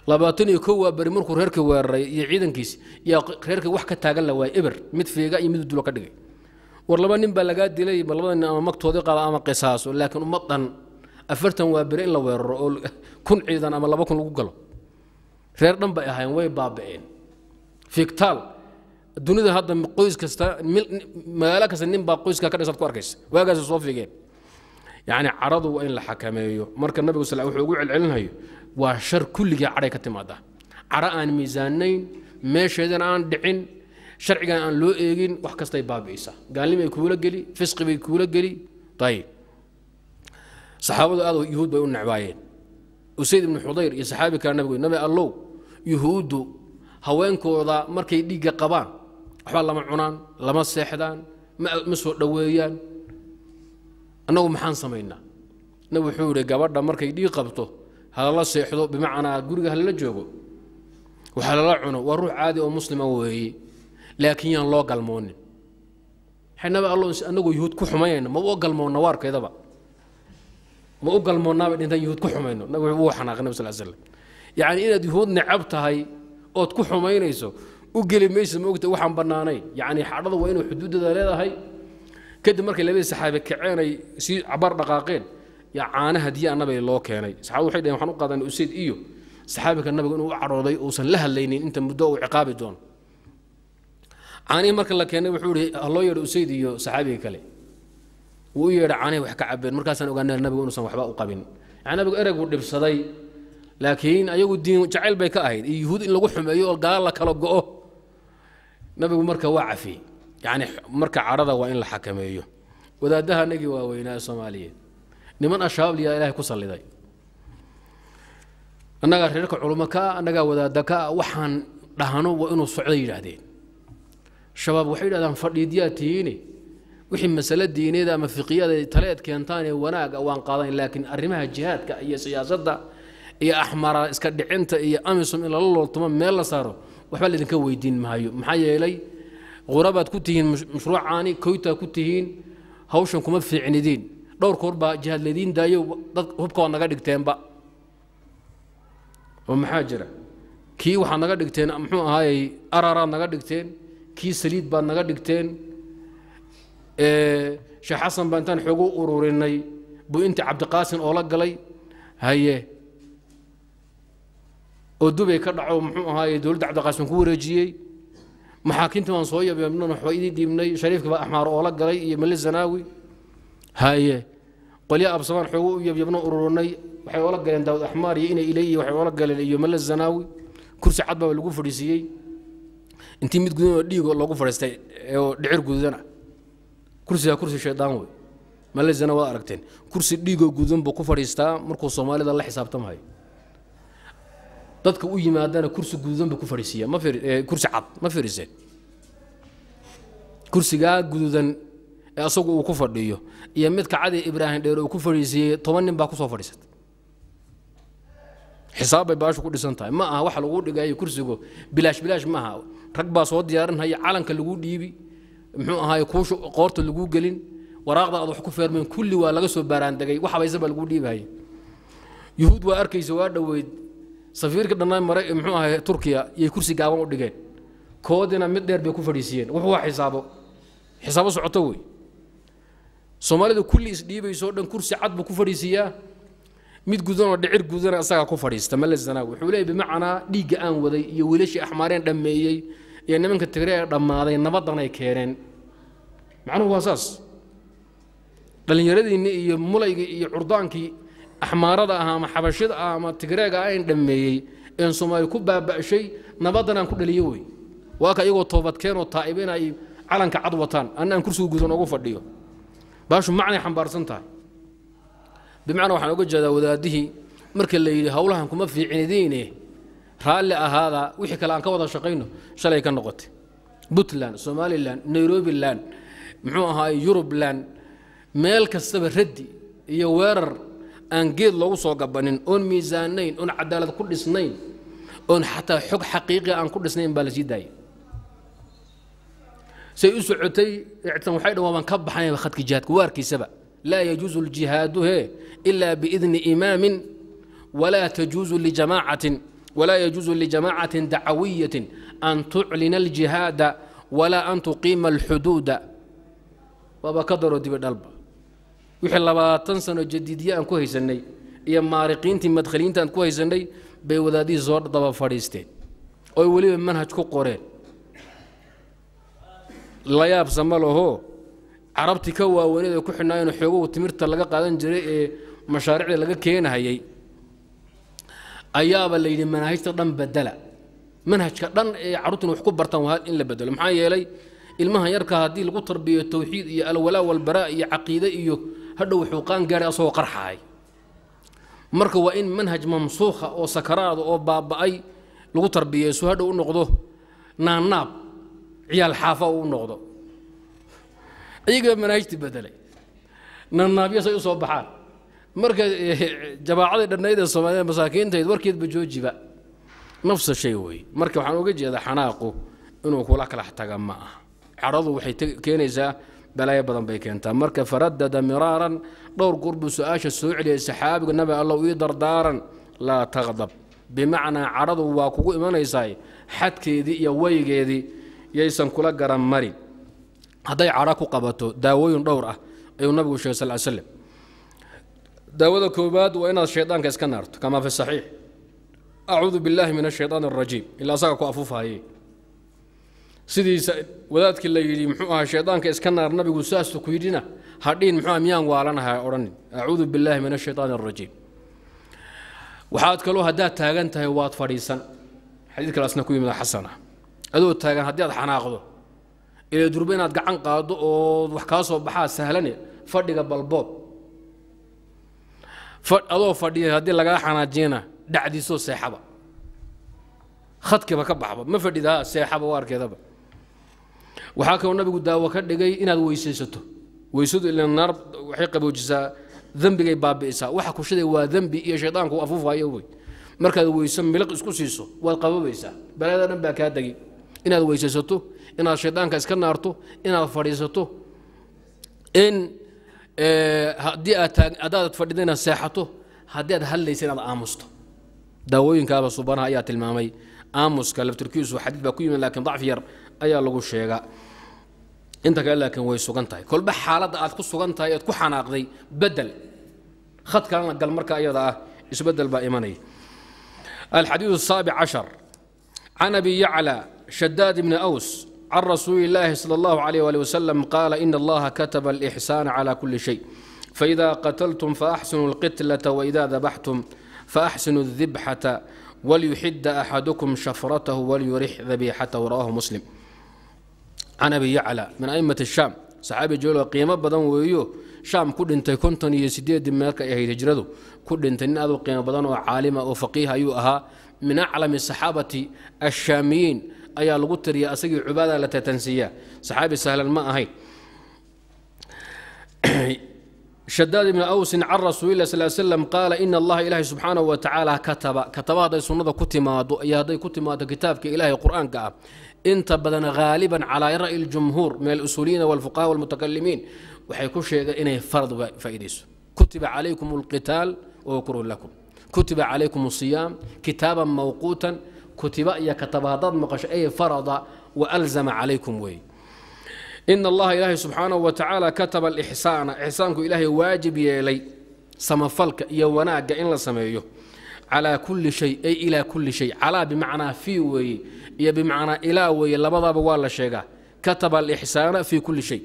labaatan iyo ko waa beri markuu reerkii weeraray iyo ciidankiis yaa reerkii wax ka taagan la waay eber mid fiiga iyo mid dulo ka dhigay war laba nin baa lagaa dilay ma labada nin ama magtoodii qaba ama qisaaso laakiin uma dhan afartan waa beri in la weeraro oo kun ciidan ama laba kun lagu galo reer dhan bay ahayn way baaba'een fiigtaal dunida hadda qoys kasta magaalo kasta nin baa qoyska ka dhisaad ku arkaysa waagaasa soo fiigeen yani cadhadu waa in la xakameeyo marka nabigu sal wuxuu ugu celcelinayo waa shar kulligii cadhay ka timaada cadho aan miisaanayn meesheedana aan dhicin sharcigan aan loo eegin wax kastay baabi'isa gaalnimay kuula geli fisqi bay kuula geli ayib saxaabadu aad yuhuud bay u necbaayeen usayd ibnu xudayr iyo saxaabi kale nabigu nabi allow yuhuuddu haweenkooda markay dhiigga qabaan waxba lama cunaan lama seexdaan ma soo dhaweeyaan annagu maxaan samaynaa nab wuxuu yidhi gabadha markay dhiig qabto halala seexdo bimacnaa guriga halala joogo halala cuno waa ruux caadi oo muslima ah weeye laakiin yaan loo galmoonin naba allo annagoo yuhuud ku xumaynayna ma u galmoonna waarkeedaba ma u galmoonnaaba dhintaan yuhuud ku xumayno nabig wuu xanaaqay nab sal slam yacni inaad yuhuud necab tahay ood ku xumaynayso u geli maysa maogta waxaan bannaanayn yacni xadhada waa inuu xuduuddada leedahay kadib markay labadii saxaabi kaceenay sii cabaar dhaqaaqeen yaa caanaha diyaa nabiga loo keenay saxaabadu waxay dhaheen waxaan u qaadanay usayd iyo saxaabiga nabiga inuu u cadhooday uusan la hadlaynin inta muddo uu ciqaabi doono caanihii marka la keenay wuxuu ihi haloo yeedha usayd iyo saxaabigii kale wuu u yeedha caanihii wax ka cabeen markaasaan ogaanay nabigu inuusan waxba u qabin yani nabigu ereygu dhibsaday laakiin ayagu diin jacayl bay ka ahayd iyo yuhuud in lagu xumeeyo oo gaal la kala go'o nabigu marka waa cafiyey yani marka cadhada waa in la xakameeyo wadaadaha nagii waaweynaa soomaaliyeed niman ashababliyaa ilahay ku saliday annagaa reerka culummo ka ah annagaa wadaada ka waxaan dhahno waa inuu socday yidhaahdeen shabaab waxay yidhahdaan fadhiidyaa tihiine wixii masale diineed ama fiqiyada taleed keentaan wanaaga waan qaadayn laakiin arrimaha jihaadka iyo siyaasadda iyo axmara iska dhicinta iyo amisum in lala looltumo meel la saaro waxba laydinka weydiin maayo maxaa yeelay qurabaad ku tihiin mashruucaani koytaad ku tihiin hawshan kuma fiicnidiin dhowr koor baa jihaad laydiin daayo dad hubka waad naga dhigteenba oo maxaa jira kii waxaad naga dhigteen muxuu ahaayey araraad naga dhigteen kii saliid baad naga dhigteen sheekh xasan baa intaan xoogu ururinay buu intii cabdiqaasin oo la galay haye oo dubay ka dhaco muxuu ahaaye dowladda cabdiqaasim ku wareejiyey maxaakiintii waan soo yabe nin waxba idii dhiibnay shariifkii baa axmaar oo galay iyo mali zanaawi haye qolya absamaan xoogu u yabyabno ururnay waxay oola galeen daawud axmaar iyo inay ilay waxay oola galeen iyo mali zanaawi kursi cad lagu fadhiisiiyey intii mid gududan oo dhiig loogu fadhiistay oo dhicir gududana kursigaa kursi shaydaan wey mali zana waa aragteen kursi dhiigoo gududan buu ku fadhiistaa markuu soomaalida la xisaabtamhayo dadka u yimaadana kursi guduudan buu ku fadhiisiiya ma eh, kursi cad ma firise kursigaa guduudan ee asagu uu ku fadhiyo iyo midka cadi ibraahim dheer uu ku fadhiisiiyey toban nin baa ku soo fadhiisatay xisaabbay baashu ku dhisan tahay ma aha waxa lagu dhigayo kursigo bilaash bilaash ma aha rag baa soo diyaarinhaya calanka lagu dhiibi muxuu ahaay kuusha qoorta laguu gelin waraaqda aad wax ku feermeen kulli waa laga soo baaraandegay waxbayse baa laguu dhiibahaya yuhuud waa arkaysa waa dhoweyd safiirkii dhannaa mare muxuu ahay turkiya iyay kursi gaaban u dhigeen koodina mid dheer bay ku fadhiisiiyeen wuxuu xisaabo xisaabo socoto wey soomaalidu kulli isdhiibaysoo dhan kursi cad buu ku fadhiisiiyaa mid gudanoo dhicir gudana isagaa ku fadhiista malesanaag wuxuu leeyay bimacnaa dhiigga aan waday iyo wiilashii axmaareen dhammeeyey iyo nimanka tigre ee dhammaaday nabadanay keeneen macnuhu waa saas dhallinyaradiinni iyo mulaygii iyo curdaankii axmaarada ah ama xabashida ah ama tigreega ah in dhammeeyey een soomaali ku baaba'shay nabaddanaan ku dhaliyo wey waa iyagoo toobadkeenoo taa'ibeen ay calanka cad wataan anna aan kursiga gudan ugu fadhiyo baashu macnay xambaarsan tahay bimacnaa waxaan oga jeedaa wadaadihii marka la yidhi howlahan kuma fiicinidiine raalli ahaada wixii kale aan ka wada shaqayno shalay ka noqotay puntland somalilan nairobilan muxuu ahaay yurublan meel kastaba raddi iyo weerar aan geed loogu soo gabanin oon miisaanayn oon cadaalad ku dhisnayn oon xataa xog xaqiiqia aan ku dhisnayn baa la sii daayay say u socotay ictisaam waxay dhan waabaan ka baxnayba khadki jihaadka waarkiisaba laa yajuusu aljihaadu he ilaa biidni imaamin walaa tajuusu lijamaacatin walaa yajuusu lijamaacatin dacawiyatin an tuclina aljihaada walaa an tuqiima alxuduuda waaba ka daro dibi dhalba wixii labaatan sano jadiidiye aan ku haysanay iyo maarikiintii madkhaliinta aan ku haysanay bay wadaadihii soo daba fadhiisteen oy weliba manhaj ku qoreen la ma lahoo carabtii ka waaweneed ay ku xidhnaayeen xoogow timirta laga qaadan jiray ee mashaariicda laga keenahayay ayaaba la yidhi manaahijta dhan badela manhajka dhan ee carruurtan wax ku bartaan waa in la bedelo maxaa yeelay ilmahan yarka haddii lagu tarbiyeyo tawxiid iyo alwalaa walbaraa iyo caqiide iyo hadhow wuxuu qaan qaangaaray asagoo qarxahay marka waa in manhaj mamsuukha oo sakaraada oo baaba'ay lagu tarbiyeyso hadhow u noqdo naannaab ciyaal xaafa u noqdo iyagaa manaahijti bedelay naannaabyasay u soo baxaan marka eh, jabaacadii dhannaydee soomaaliyed masaakiintayd warkeedba joojiba nafsa shay wey marka waxaan uga jeedaa xanaaqu inuu kula kalax taga ma aha cadhadu waxay keenaysaa balaayo badan bay keentaa marka faradada miraaran dhowr goor su-aasha soo celiyay saxaabiga nabi alla ii dardaaran laa taqdab bimacnaa cadhadu waa kugu imanaysaa xadkeedii iyo weygeedii yaysan kula garan marin hadday cadho ku qabato daawooyin dhowr ah ayuu nabigu sheegay sal slm daawada koowaad waa inaad shaydaanka iska naarto kamaa fi saxiix acuudu billaahi min ashayaan arajiim ilaa isaga ku afuufhaye sidiisa wadaadkii la yidhi muxuu ahaa shaydaanka iska naar nabigu saastu ku yidhina hadhiin muxuua miyaan waalanaha odhanin acuudu billaahi min ashaytaan arajiim waxaad kaloo haddaad taagan tahay waad fadhiisan xadiid kalaasna ku yimid xasana adoo taagan haddii aad xanaaqdo ilaa durba inaad gacan qaado oo wax kaa soo baxaa sahlane fadhiga balboob adoo fadhiya haddii lagaa xanaajiyana dhacdiisoo seexaba khadkiiba ka baxba ma fadhida seexaba waarkeedaba waxaa kaloo nabigu daawo ka dhigay inaad weysaysato weysadu ila naar waxay qaboojisaa dembigay baabi'isaa waxa kushiday waa dembi iyo shaydaanku afuufayo wey markaad weyso miliq isku siiso waad qababaysaa balaada dhan baa kaa degi inaad weysaysato inaad shaydaanka iska naarto inaad fadhiisato in eh, haddii aad haddaad fadhida inaad seexato haddii aad hadlaysa inaad aamusto daawooyinkaaba subanaha ayaa tilmaamay aamuska laftirkiisu xadiid baa ku yimid laakiin dacfi yar ayaa lagu sheegaa inta kale laakiin way sugan tahay kolba xaaladda aad ku sugan tahay ead ku xanaaqday bedel khad kalena gal marka ayada ah isbedel baa imanaya alxadiidu الsaabic cashar can abi yaclى shadaad bni aws can rasuuli اllaahi salى اllahu عalayh ali wasalam qaala ina allaha kataba alإxsaana calى kuli shay faida qataltum faaxsinuu اlqitlata waida dabaxtum faaxsinuu الdibxata walyuxida axadukum shafratahu walyurix dabiixatahu rawahu muslim can abi yacla min aimati shaam saxaabi jooga qiimo badan weeyo shaam ku dhintay konton iyo sideedii marka ahayd hijradu ku dhintay nin aad u qiimo badan oo caalima oo faqiih ayuu ahaa min aclami saxaabati ashaamiyiin ayaa lagu tiriya asagii cubaada la tatansiiya saxaabi sahlan ma ahayn shadaad ibni awsin can rasuulilah sal slam qaala ina allaha ilaahay subxaanahu wa tacaala kataba kataba hadday sunnada ku timaado iyo hadday ku timaado kitaabka ilaahay qur-aanka ah inta badan haaliban calaa ra'yi اljumhuur min اlusuuliyiina wاlfuqaha wاlmutakalimiin waxay ku sheegeen inay farad faa'iidayso kutiba calaykum اlqitaal wahuwa kurhun lakum kutiba calaykum الsiyaam kitaaban mawquutan kutiba iyo kataba haddaad maqasho ay farada waalzama calaykum weeye in allaha ilaahay subxaanahu wa kataba alixsaana ixsaanku ilaahay waajib yeelay samafalka iyo wanaagga in la sameeyo calaa kulli shay ay ilaa kulli shay calaa bimacnaa fii weeye iyo bimacnaa ilaa weeye labadaaba waa la sheegaa kataba alixsaana fii kulli shay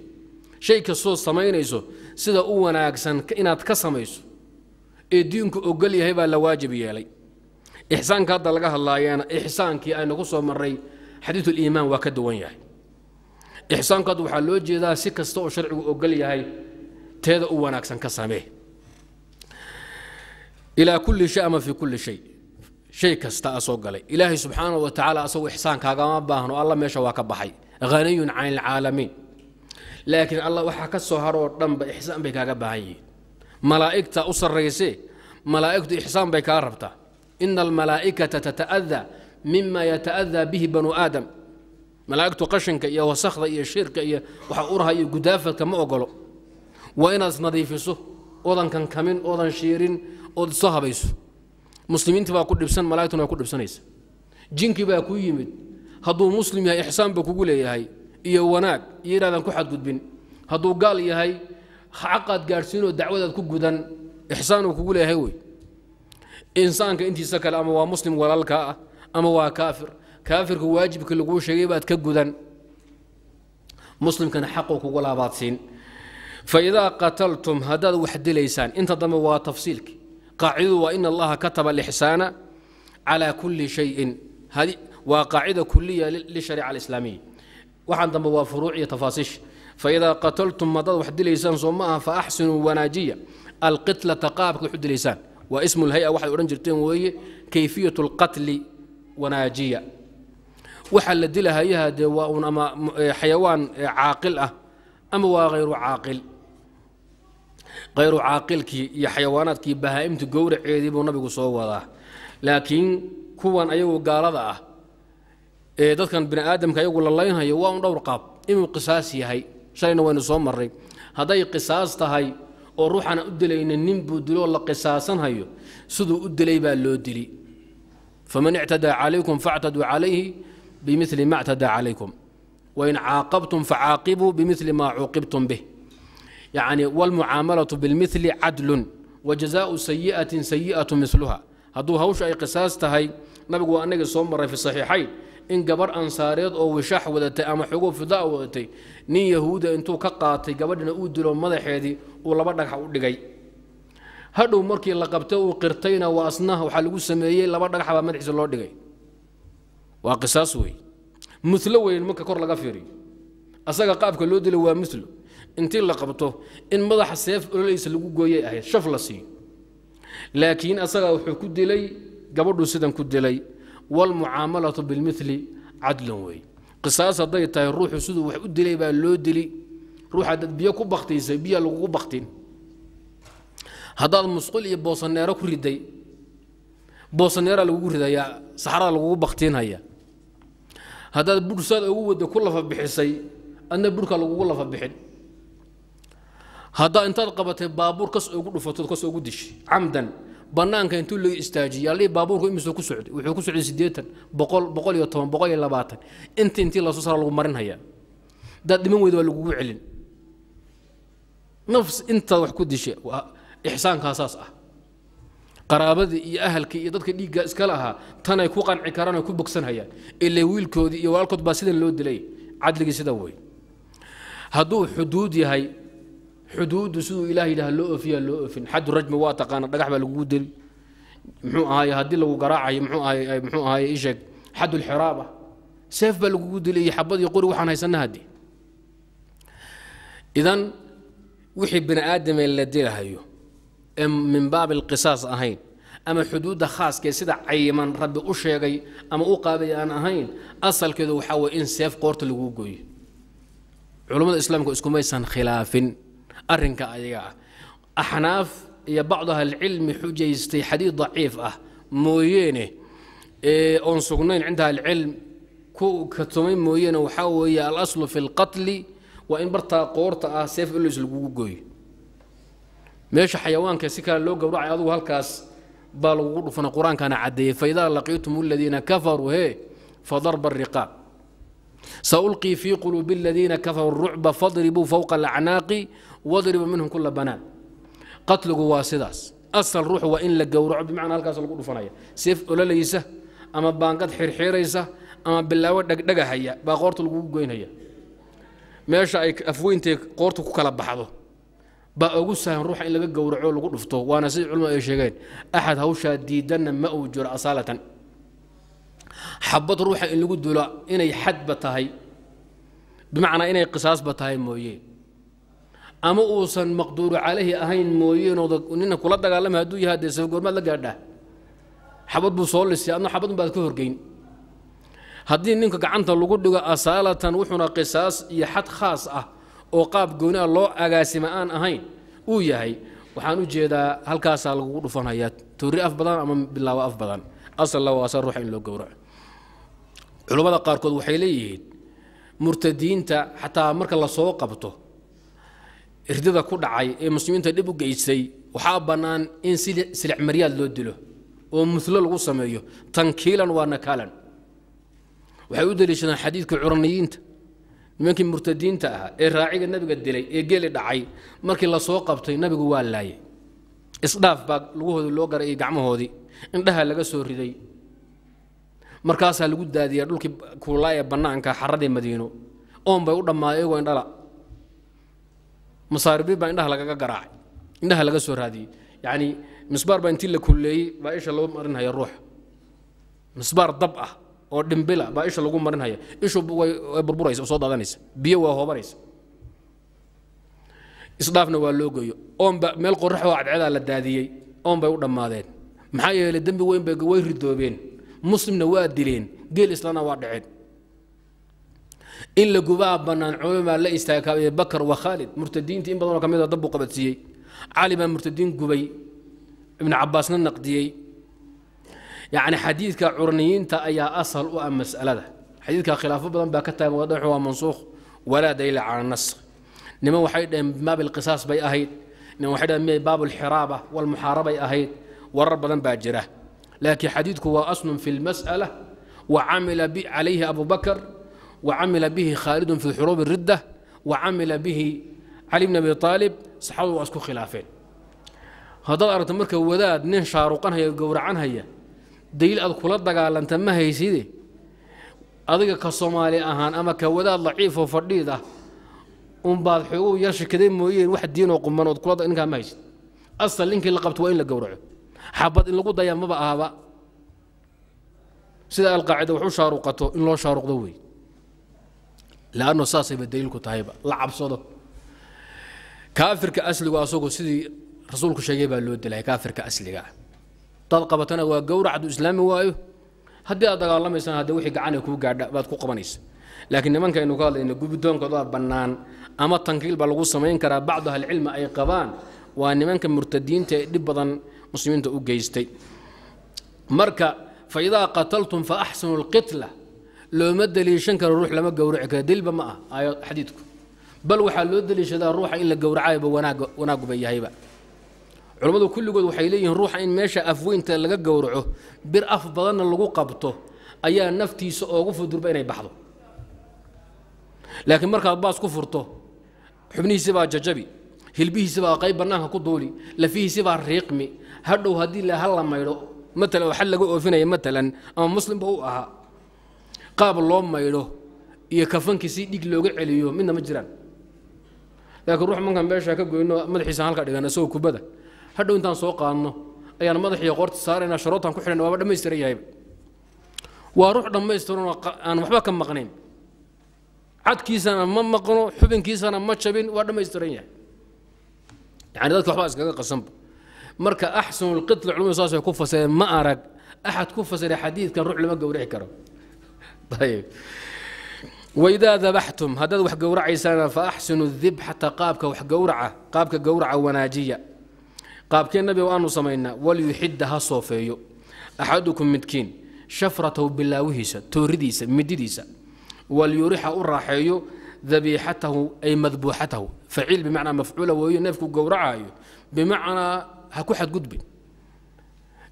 shay kastoo samaynayso sida u wanaagsan inaad ka samayso ee diinku ogol yahay baa la waajib yeelay ixsaanka hadda laga hadlaayeena ixsaankii aynu ku soo marray xadiidu waa ka duwan yahay ixsaanku waxaa loo jeedaa si kasta oo sharcigu ogol yahay teeda u wanaagsan ka samee ilaa kulli shay ama fii kulli shay shay kasta asoo galay ilaahay subxaana wa tacaala asagu ixsaan kaagama baahno alla meesha waa ka baxay haniyun can ilcaalamiin laakiin allah waxaa ka soo haroo dhanba ixsaan bay kaaga baahan yihiin malaa'igta u sarraysee malaa'igtu ixsaan bay kaa rabtaa ina almalaa'ikata tata'adaa mima yata'adaa bihi banu aadam malaa'igtu qashinka iyo wasakda iyo shirka iyo waxa uraha iyo gudaafadka ma ogolo waa inaad isnadiifiso odan kankamin odan shiirin ood isla habayso muslimiintii baa ku dhibsan malaigtuna way ku dhibsanaysa jinkii baa ku yimid hadduu muslim yahay ixsaan buu kugu leeyahay iyo wanaag iyo inaadan ku xadgudbin hadduu gaal yahay xaqaad gaadhsiinoo dacwadaad ku gudan ixsaanuu kugu leeyahay wey insaanka intiisa kale ama waa muslim walaalkaa ah ama waa kaafir kaafirka waajibkii laguu sheegay baad ka gudan muslimkana xaquu kugu laabaadsiin fa qataltum haddaad wax dilaysaan inta dambe waa tafsiilki qaacidadu waa in allaha kataba alixsaana calaa kulli shayin waa qaacida kuliya lishariica alislaamiya waxaan dambe waa furuuc iyo tafaasiish faidaa qataltum haddaad wax dilaysaan soo ma aha fa axsinuu wanaajiya alqitlata qaabka waxu dilaysaan waa ismu lhay-a waxay odhan jirteen weeye kayfiyat lqatli wanaajiya waxaa la dilahayaha dee waa un ama eh, xayawaan eh, caaqil ah ama waa hayru caaqil kayru caaqilkii iyo xayawaanaadkii bahaa'imta gowraceedii buu nabigu soo wadaa laakiin kuwan ayagu gaalada ah ee dadkan bini aadamka ayagu la laynhayo waa un dhowr qaab inuu qisaas yahay shalayna waynu soo marray hadday qisaas tahay oo ruuxaan u dilayna nin buu diloo la qisaasanhayo siduu u dilay baa loo dili faman ictadaa calaykum factaduu calayhi bimili ma ctadaa calaykum wain caaqabtum facaaqibuu bimili maa cuuqibtum bih yani wاlmucaamalaةu bاlmili cadlun wajazaءu sayiئaةi sayiئaةu miluha hadduu hawsha ay qisaas tahay nabigu waa anagii soo maray fi saxiixayn in gabarh ansaareed oo wishaax wadatay ama xogoo fidaa wadatay nin yahuuda intuu ka qaatay gabadhina uu dilo madaxeedii uu laba dhagax u dhigay hadhow markii la qabtay uu qirtayna waa asna waxaa lagu sameeyey laba dhagax madaxiisa loo dhigay waa qisaas wey mulo weyn marka kor laga fiiriyo asaga qaabka loo dilo waa mulo intii la qabto in madaxa seef ololeysa lagu gooyay ahayd shaf la siiyo laakiin asagaa wuxuu ku dilay gabadhu sidan ku dilay wاlmucaamalatu bilmili cadlan wey qisaas hadday tahay ruuxu siduu wax u dilay baa loo dili ruux haddaad biyo ku baktaysay biyaa lagugu baktin haddaad musqul iyo boosaneero ku riday boosaneeraa lagugu ridayaa saxrada lagugu baktiinhaya haddaad burhsaad ugu wada ku lafa bixisay adna burhkaa lagugu lafa bixin haddaa intaad qabatay baabuur kasoo ugu dhufatoo kasoo ugu dishay camdan banaanka intuu la istaajiyay allihii baabuurku imisoo ku socday wuxuu ku socday siddeetan boqol boqol iyo toban boqol iyo labaatan intii intii lasoo saara lagu marin hayaa dhiman weyda waa lagugu celin nafs intaad wax ku dishay ixsaankaasaas ah qaraabadii iyo ahalkii iyo dadka dhiigga iskala ahaa tanay ku qanci karaan ay ku bogsan ilay wiilkoodii iyo walaalkood baa sidan loo dilay cadligii sida wey hadduu xuduud yahay xuduuddu siduu ilaah yidhaha loo oofiyaa loo oofin xaddu rajmi waa taqaana dhagax baa lagugu deli muxuu ahaay haddii lagu garaacayo muxuu ahaay muxuu ahaay isheeg xaddu lxiraaba seef baa lagugu diliyey xabad iyo qori waxaan haysanna haddi idan wixii bini aadamee la dilahayo ee min baab alqisaas ahayn ama xuduudda khaaskee sida cayiman rabbi u sheegay ama u qaaday aan ahayn asalkeedu waxaa weeye in seef qoorta lagu gooyo culummada islaamka iskumaysan khilaafin arinka ayaga ah axnaaf iyo bacdu ahlilcilmi xujaystay xadiid daciif ah mooyeene oon sugnayn cinda ahlicilm ku katumay mooyeene waxaa weeye alaslu fi lqatli waa in bartaa qoorta ah seef ilis lagugu gooyo meesha xayawaanka si kale loo gowracay adugu halkaas baa lagugu dhufana qur-aankana caddeeyey faidaa laqiitum aladiina kafaruu he fadarba ariqaab saulqii fii quluubi aladiina kafaruu rucba fadribuu fowqa alacnaaqi wadribuu minhum kula banaan qatligu waa sidaas asal ruuxu waa in la gowraco bimacnaa halkaas lagu dhufanaya seef ololaysa ama baangad xirxiiraysa ama bilaawo dhegdhagahaya baa qoorta lagugu goynaya meesha ay afweyntay qoortu ku kala baxdo baa ugu sahlan ruuxa in laga gowraco lagu dhufto waana sida culimadu ay sheegeen axad hawshaa diidanna ma uu jiro asaalatan xabad ruuxa in lagu dulo inay xadba tahay bimacnaa inay qisaasba tahay mooye ama uusan maqduuru calayhi ahayn mooyenina kula dagaalama hadduu yaha dee sabagoormaad la gaadhaa xabad buu soo lisay adna xabadunbaad ka horgeyn haddii ninka gacanta lagu dhigo asaalatan wuxuuna qisaas iyo xad khaas ah oo qaab gooniha ah loo agaasima aan ahayn uu yahay waxaan u jeedaa halkaasaa lagugu dhufanayaa toori af badan ama bilaabo af badan asalna waa sa ruuxa in loo gowraco culimmada qaarkood waxay leeyihiin murtadiinta xataa marka lasoo qabto irdida ku dhacay ee muslimiinta dhib u geystay waxaa bannaan in si maryaad loo dilo oo mulo lagu sameeyo tankiilan waa nakaalan waxay u deliishadaan xadiidkii curaniyiinta nimankii murtadiinta ahaa ee raaciga nabiga dilay ee geeli dhacay markii lasoo qabtay nabigu waa laayay isdhaaf baa lugahoodii loo garay iyo gacmahoodii indhaha laga soo riday markaasaa lagu daadiya dhulkii kuulaa ee banaanka xaradii madiino oon bay u dhammaay iyagoo indhala masaaribiid baa indhaha lagaga garaacay indhaha laga soo raadiyey yacnii misbaar baa intii la kulleeyey baa isha lagu marin haya ruuxa misbaar dab ah oo dhimbila baa isha lagu marin haya ishu way burburaysa soo daadanaysa biyo waa hoobanaysa isdhaafna waa loo geeyo oonba meel qorax cadceedaa la daadiyey oon bay u dhammaadeen maxaa yeelay dembi weyn bay way ridoobeen muslimna waa dileen geel islaamna waa dhaceen in la banaan culamaa la istaagay bakar wa khaalid murtadiintii in badanoo ka mid a ah dabbuu qabadsiiyey cali baa murtadiin gubay ibnu cabaasna naqdiyey yacni xadiidka curaniyiinta ayaa asal u ah mas'alada xadiidka khilaafo badan baa ka taagan waa waa mansuukh walaa daliila cala nasr niman waxay dhaheen baab ilqisaas bay ahayd niman waxay dhaheen baab alxiraaba walmuxaarabay ahayd warar badan baa jira laakiin xadiidku waa aslun fi اlmasأla wacamila calayhi abu bakr wacamila bihi khaalidun fii xuruub الridda wacamila bihi cali bn abi aalib saxaabadu waa isku khilaafeen haddaad aragto marka wadaad nin shaaruqanhaya gowracanhaya daliil aad kula dagaalanta ma hayside adiga ka soomaali ahaan ama ka wadaad laciifoo fadhiid ah unbaad xooguu yar shikaday mooyeen wax diinoo qumanood ninkaa ma haysid asal ninkii la qabto waa in la gowraco xabad in lagu daya ahaba sida alqaacida waxu shaaruqato in loo shaaruqdo wey lanno saasayba daliilku tahayba la cabsado kaafirka asligu asagu sidii rasuulku sheegay baa loo dilay kaafirka asligaa ah. hadaad qabatana waa gawrac hadduu islaami waayo haddii aad dagaalamaysana haddee wixii gacan ay kuu gaadha baad ku qabanaysa laakiin nimankaynu ka hadlayna gubidoonkoodaa bannaan ama tankiil baa lagu samayn karaa bacdu ahlcilmi ay qabaan waa nimanka murtadiinta ee dhib badan muslimiinta u geystay marka fa qataltum fa axsinu اlqitla looma deliishan karo ruux lama gowraci karo dilba ma ah aaya xadiidku bal waxaa loo deliishadaa ruuxa in la gowracayba wanaaga wanaaguba yahayba culammadu kulligood waxay leeyihiin ruuxa in meesha afweynta laga gowraco bir af badanna lagu qabto ayaa naftiisa oogu fudurba inay baxdo laakiin markaad baas ku furto xubnihiisibaa jajabi hilbihiisibaa qayb bannaanka ku duuli lafihiisibaa riiqmi hadhow haddii hal la maydho maalan oo laga oofinaya maalan ama muslimba u ahaa qaab loo maydho iyo kafankii si dhig looga celiyo midna ma jiraan laakiin ruux mankan meesha ka goyno madaxiisa halka dhigan isagoo kubada hadhow intaan soo qaadno ayaan madaxiiyo qoorta saarayna sharootaan ku xidhan waaba dhammaystiran yahayba waa ruux dhammaystiran aan waxba ka maqnayn cadkiisana ma maqno xubinkiisana ma jabin waa dhammaystiran yahay yani dadka waxbaa iskaga qasanba marka axsanu lqitl culmadu saasay ku fasireen ma arag axad ku fasiray xadiidkan ruux lama gowrici karo ayb waidaa dabaxtum haddaad wax gowracaysaana fa axsinu dibxata qaabka wax gowraca qaabka gowraca wanaajiya qaabkee nabiga aanu samaynaa walyuxidda ha soofeeyo axadukum midkiin shafratahu bilaawihiisa tooridiisa mididiisa walyurixa u raaxeeyo dabiixatahu ay madbuuxatahu faciil bimacnaa mafcuula weeyo neefku gowracaayo bimacnaa ha ku xadgudbin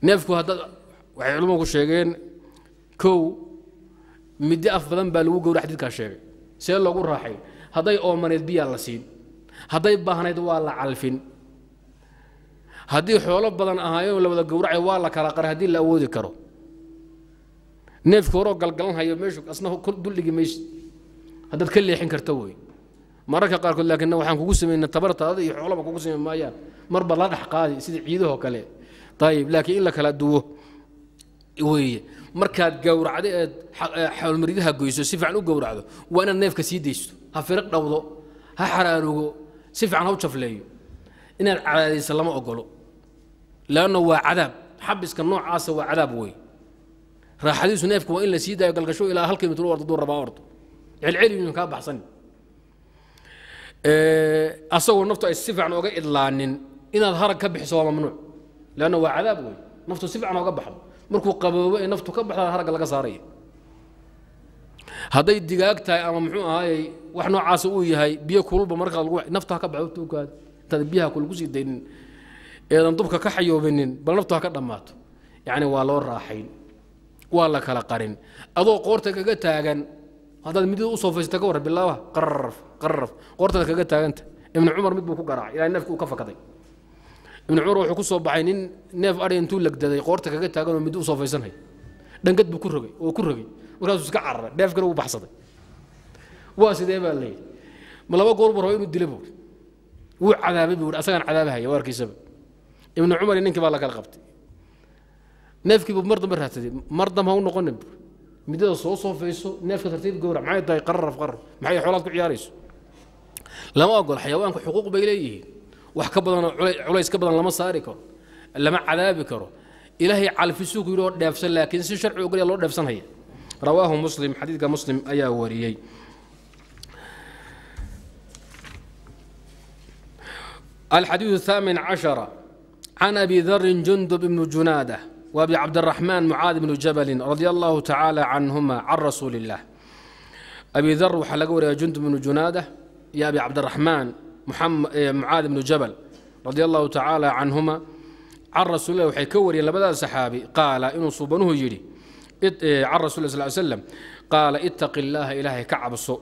neefku haddaad waxay culimmadu sheegeen kow middi af badan baa lagu gowra xadiidkaa sheegay see loogu raaxay hadday oomanayd biyaa la siin hadday baahnayd waa la calfin haddii xoolo badan ahaayeen la wada gowracay waa la kala qaray haddii la awoodi karo neefku horoo galgalanhayo meeshu asna dul dhigi maysi haddaad ka leexin karta wey mararka qaarkood laakiinna waxaan kugu samayna tabartaada iyo xoolaba kugu samayn maayaan marba la dhex qaadi sida ciidahoo kale ayib laakiin in la kala duwo weeye markaad gowracdo eed e, xawlmaridyaha goyso si fiican u gowracdo waa inaad neefka sii daysto ha firiq dhawdo ha xaraarugo si fiican haw jafleeyo inaad cadaadaysa lama ogolo leanna waa cadaab xabiska noocaasa waa cadaab wey raaxadiisu neefka waa in la sii daayo galgasho ilaa hal kilomitr warda duu rabaa ordo celceliyu kaa baxsan asagoo naftu ay si fiican oga idlaanin inaad harag ka bixiso waa mamnuuc leanna waa cadaab wey naftu si fiican oga baxdo markuu qaboobo ee naftu ka baxdaan haragga laga saaraya hadday digaag tahay ama muxuu ahaayey wax noocaasa uu yahay biyo kulba markaa lagu naftu ha ka baxdo tuukaada intaad biyaha kulagu sii daynin eedan dubka ka xayoobinin bal naftu ha ka dhammaato yacni waa loo raaxayn waa la kala qarin adoo qoorta kaga taagan haddaad midda u soofaysato ka warra bilaabaha qarraf qarraf qortaad kaga taaganta ibnu cumar mid buu ku garaacay ilaa neefkii uu ka fakaday ibnu cumar wuxuu ku soo baxay nin neef adhay intuu lagdaday qoorta kaga taagan oo mid u soofaysanhay dhangad buu ku rogay oo ku rogay markaasuu iska cararay dheefkana uu baxsaday waa sidee baa layidhi ma laba goor buu raba inuu dilo buuri wuu cadaabay buu asagaan cadaabahaya waa arkiisaba ibnu cumar iyo ninkii baa la kala qabtay neefkii buu mar dambe raadsaday mar dambe ha u noqonin buuri midada soo soofayso neefka tartiib gowra maay tahay qararaf qarar maxay xoolaad ku ciyaarayso lama ogol xayawaanku xuquuq bay leeyihiin wax ka badanoo culays ka badan lama saari karo lama cadaabi karo ilaahay calfisuu ku yidhi oo dheefsan laakiin si sharci ogolya loo dheefsanhaya rawaahu muslim xadiidka muslim ayaa wariyey الحديث الثامن عشر عن abi ذر jundub بن جناده وأبي عبد الرحمن معاaذ بن جبل رضي الله تعالى عنهما عن رسuuل الله أبي ذر waxaa laga warya جuند بن جuناadة iyo أبي عبدالرحمن معاaذ بن جبل رضي الله تعالى عنهma can rasuul lah waxay ka wariyeen labadaas saxaabi qaala inuu suubanuhu yidhi can rasul sl slm qaala ittaqi illaaha ilaahay ka cabso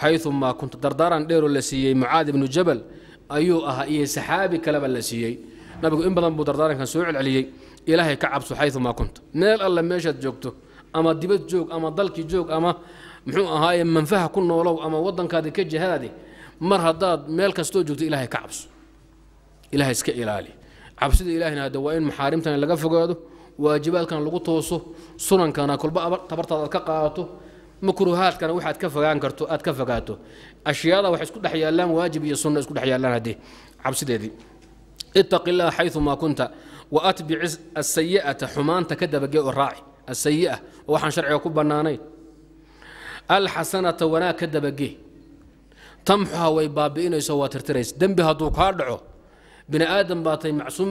xayumaa kunta dardaaran dheeroo la siiyey mucaad ibnu jabal ayuu ahaa iyo saxaabi kaleba la siiyey nabigu in badan buu dardaarankan soo celceliyey ilaahay ka cabso xayumaa kunta meel alle meeshaad joogto ama dibad joog ama dalki joog ama muxuu ahaaye manfaha ku noolow ama wadankaadi ka jihaadi mar haddaad meel kastoo joogto ilahay ka cabso ilahay iska ilaali cabsida ilahina hadda waa in maxaarimtan laga fogaado waajibaadkan lagu tooso sunankana kolba tabartaad aad ka qaadato makruhaadkana waxaad ka fogaan karto aad ka fogaato ashyaada wax isku dhex yaallaan waajib iyo sunna isku dhex yaallaan haddii cabsideedii ittaqi illaha xayumaa kunta waatbic asayiata xumaanta ka dabagee oo raaci asayi oo waxaan sharciga ku bannaanayn alxasanata wanaag ka dabage tamxuha way baabi'inayso waa tirtiraysa dembi hadduu kaa dhaco bini aadan baa tahay macsuum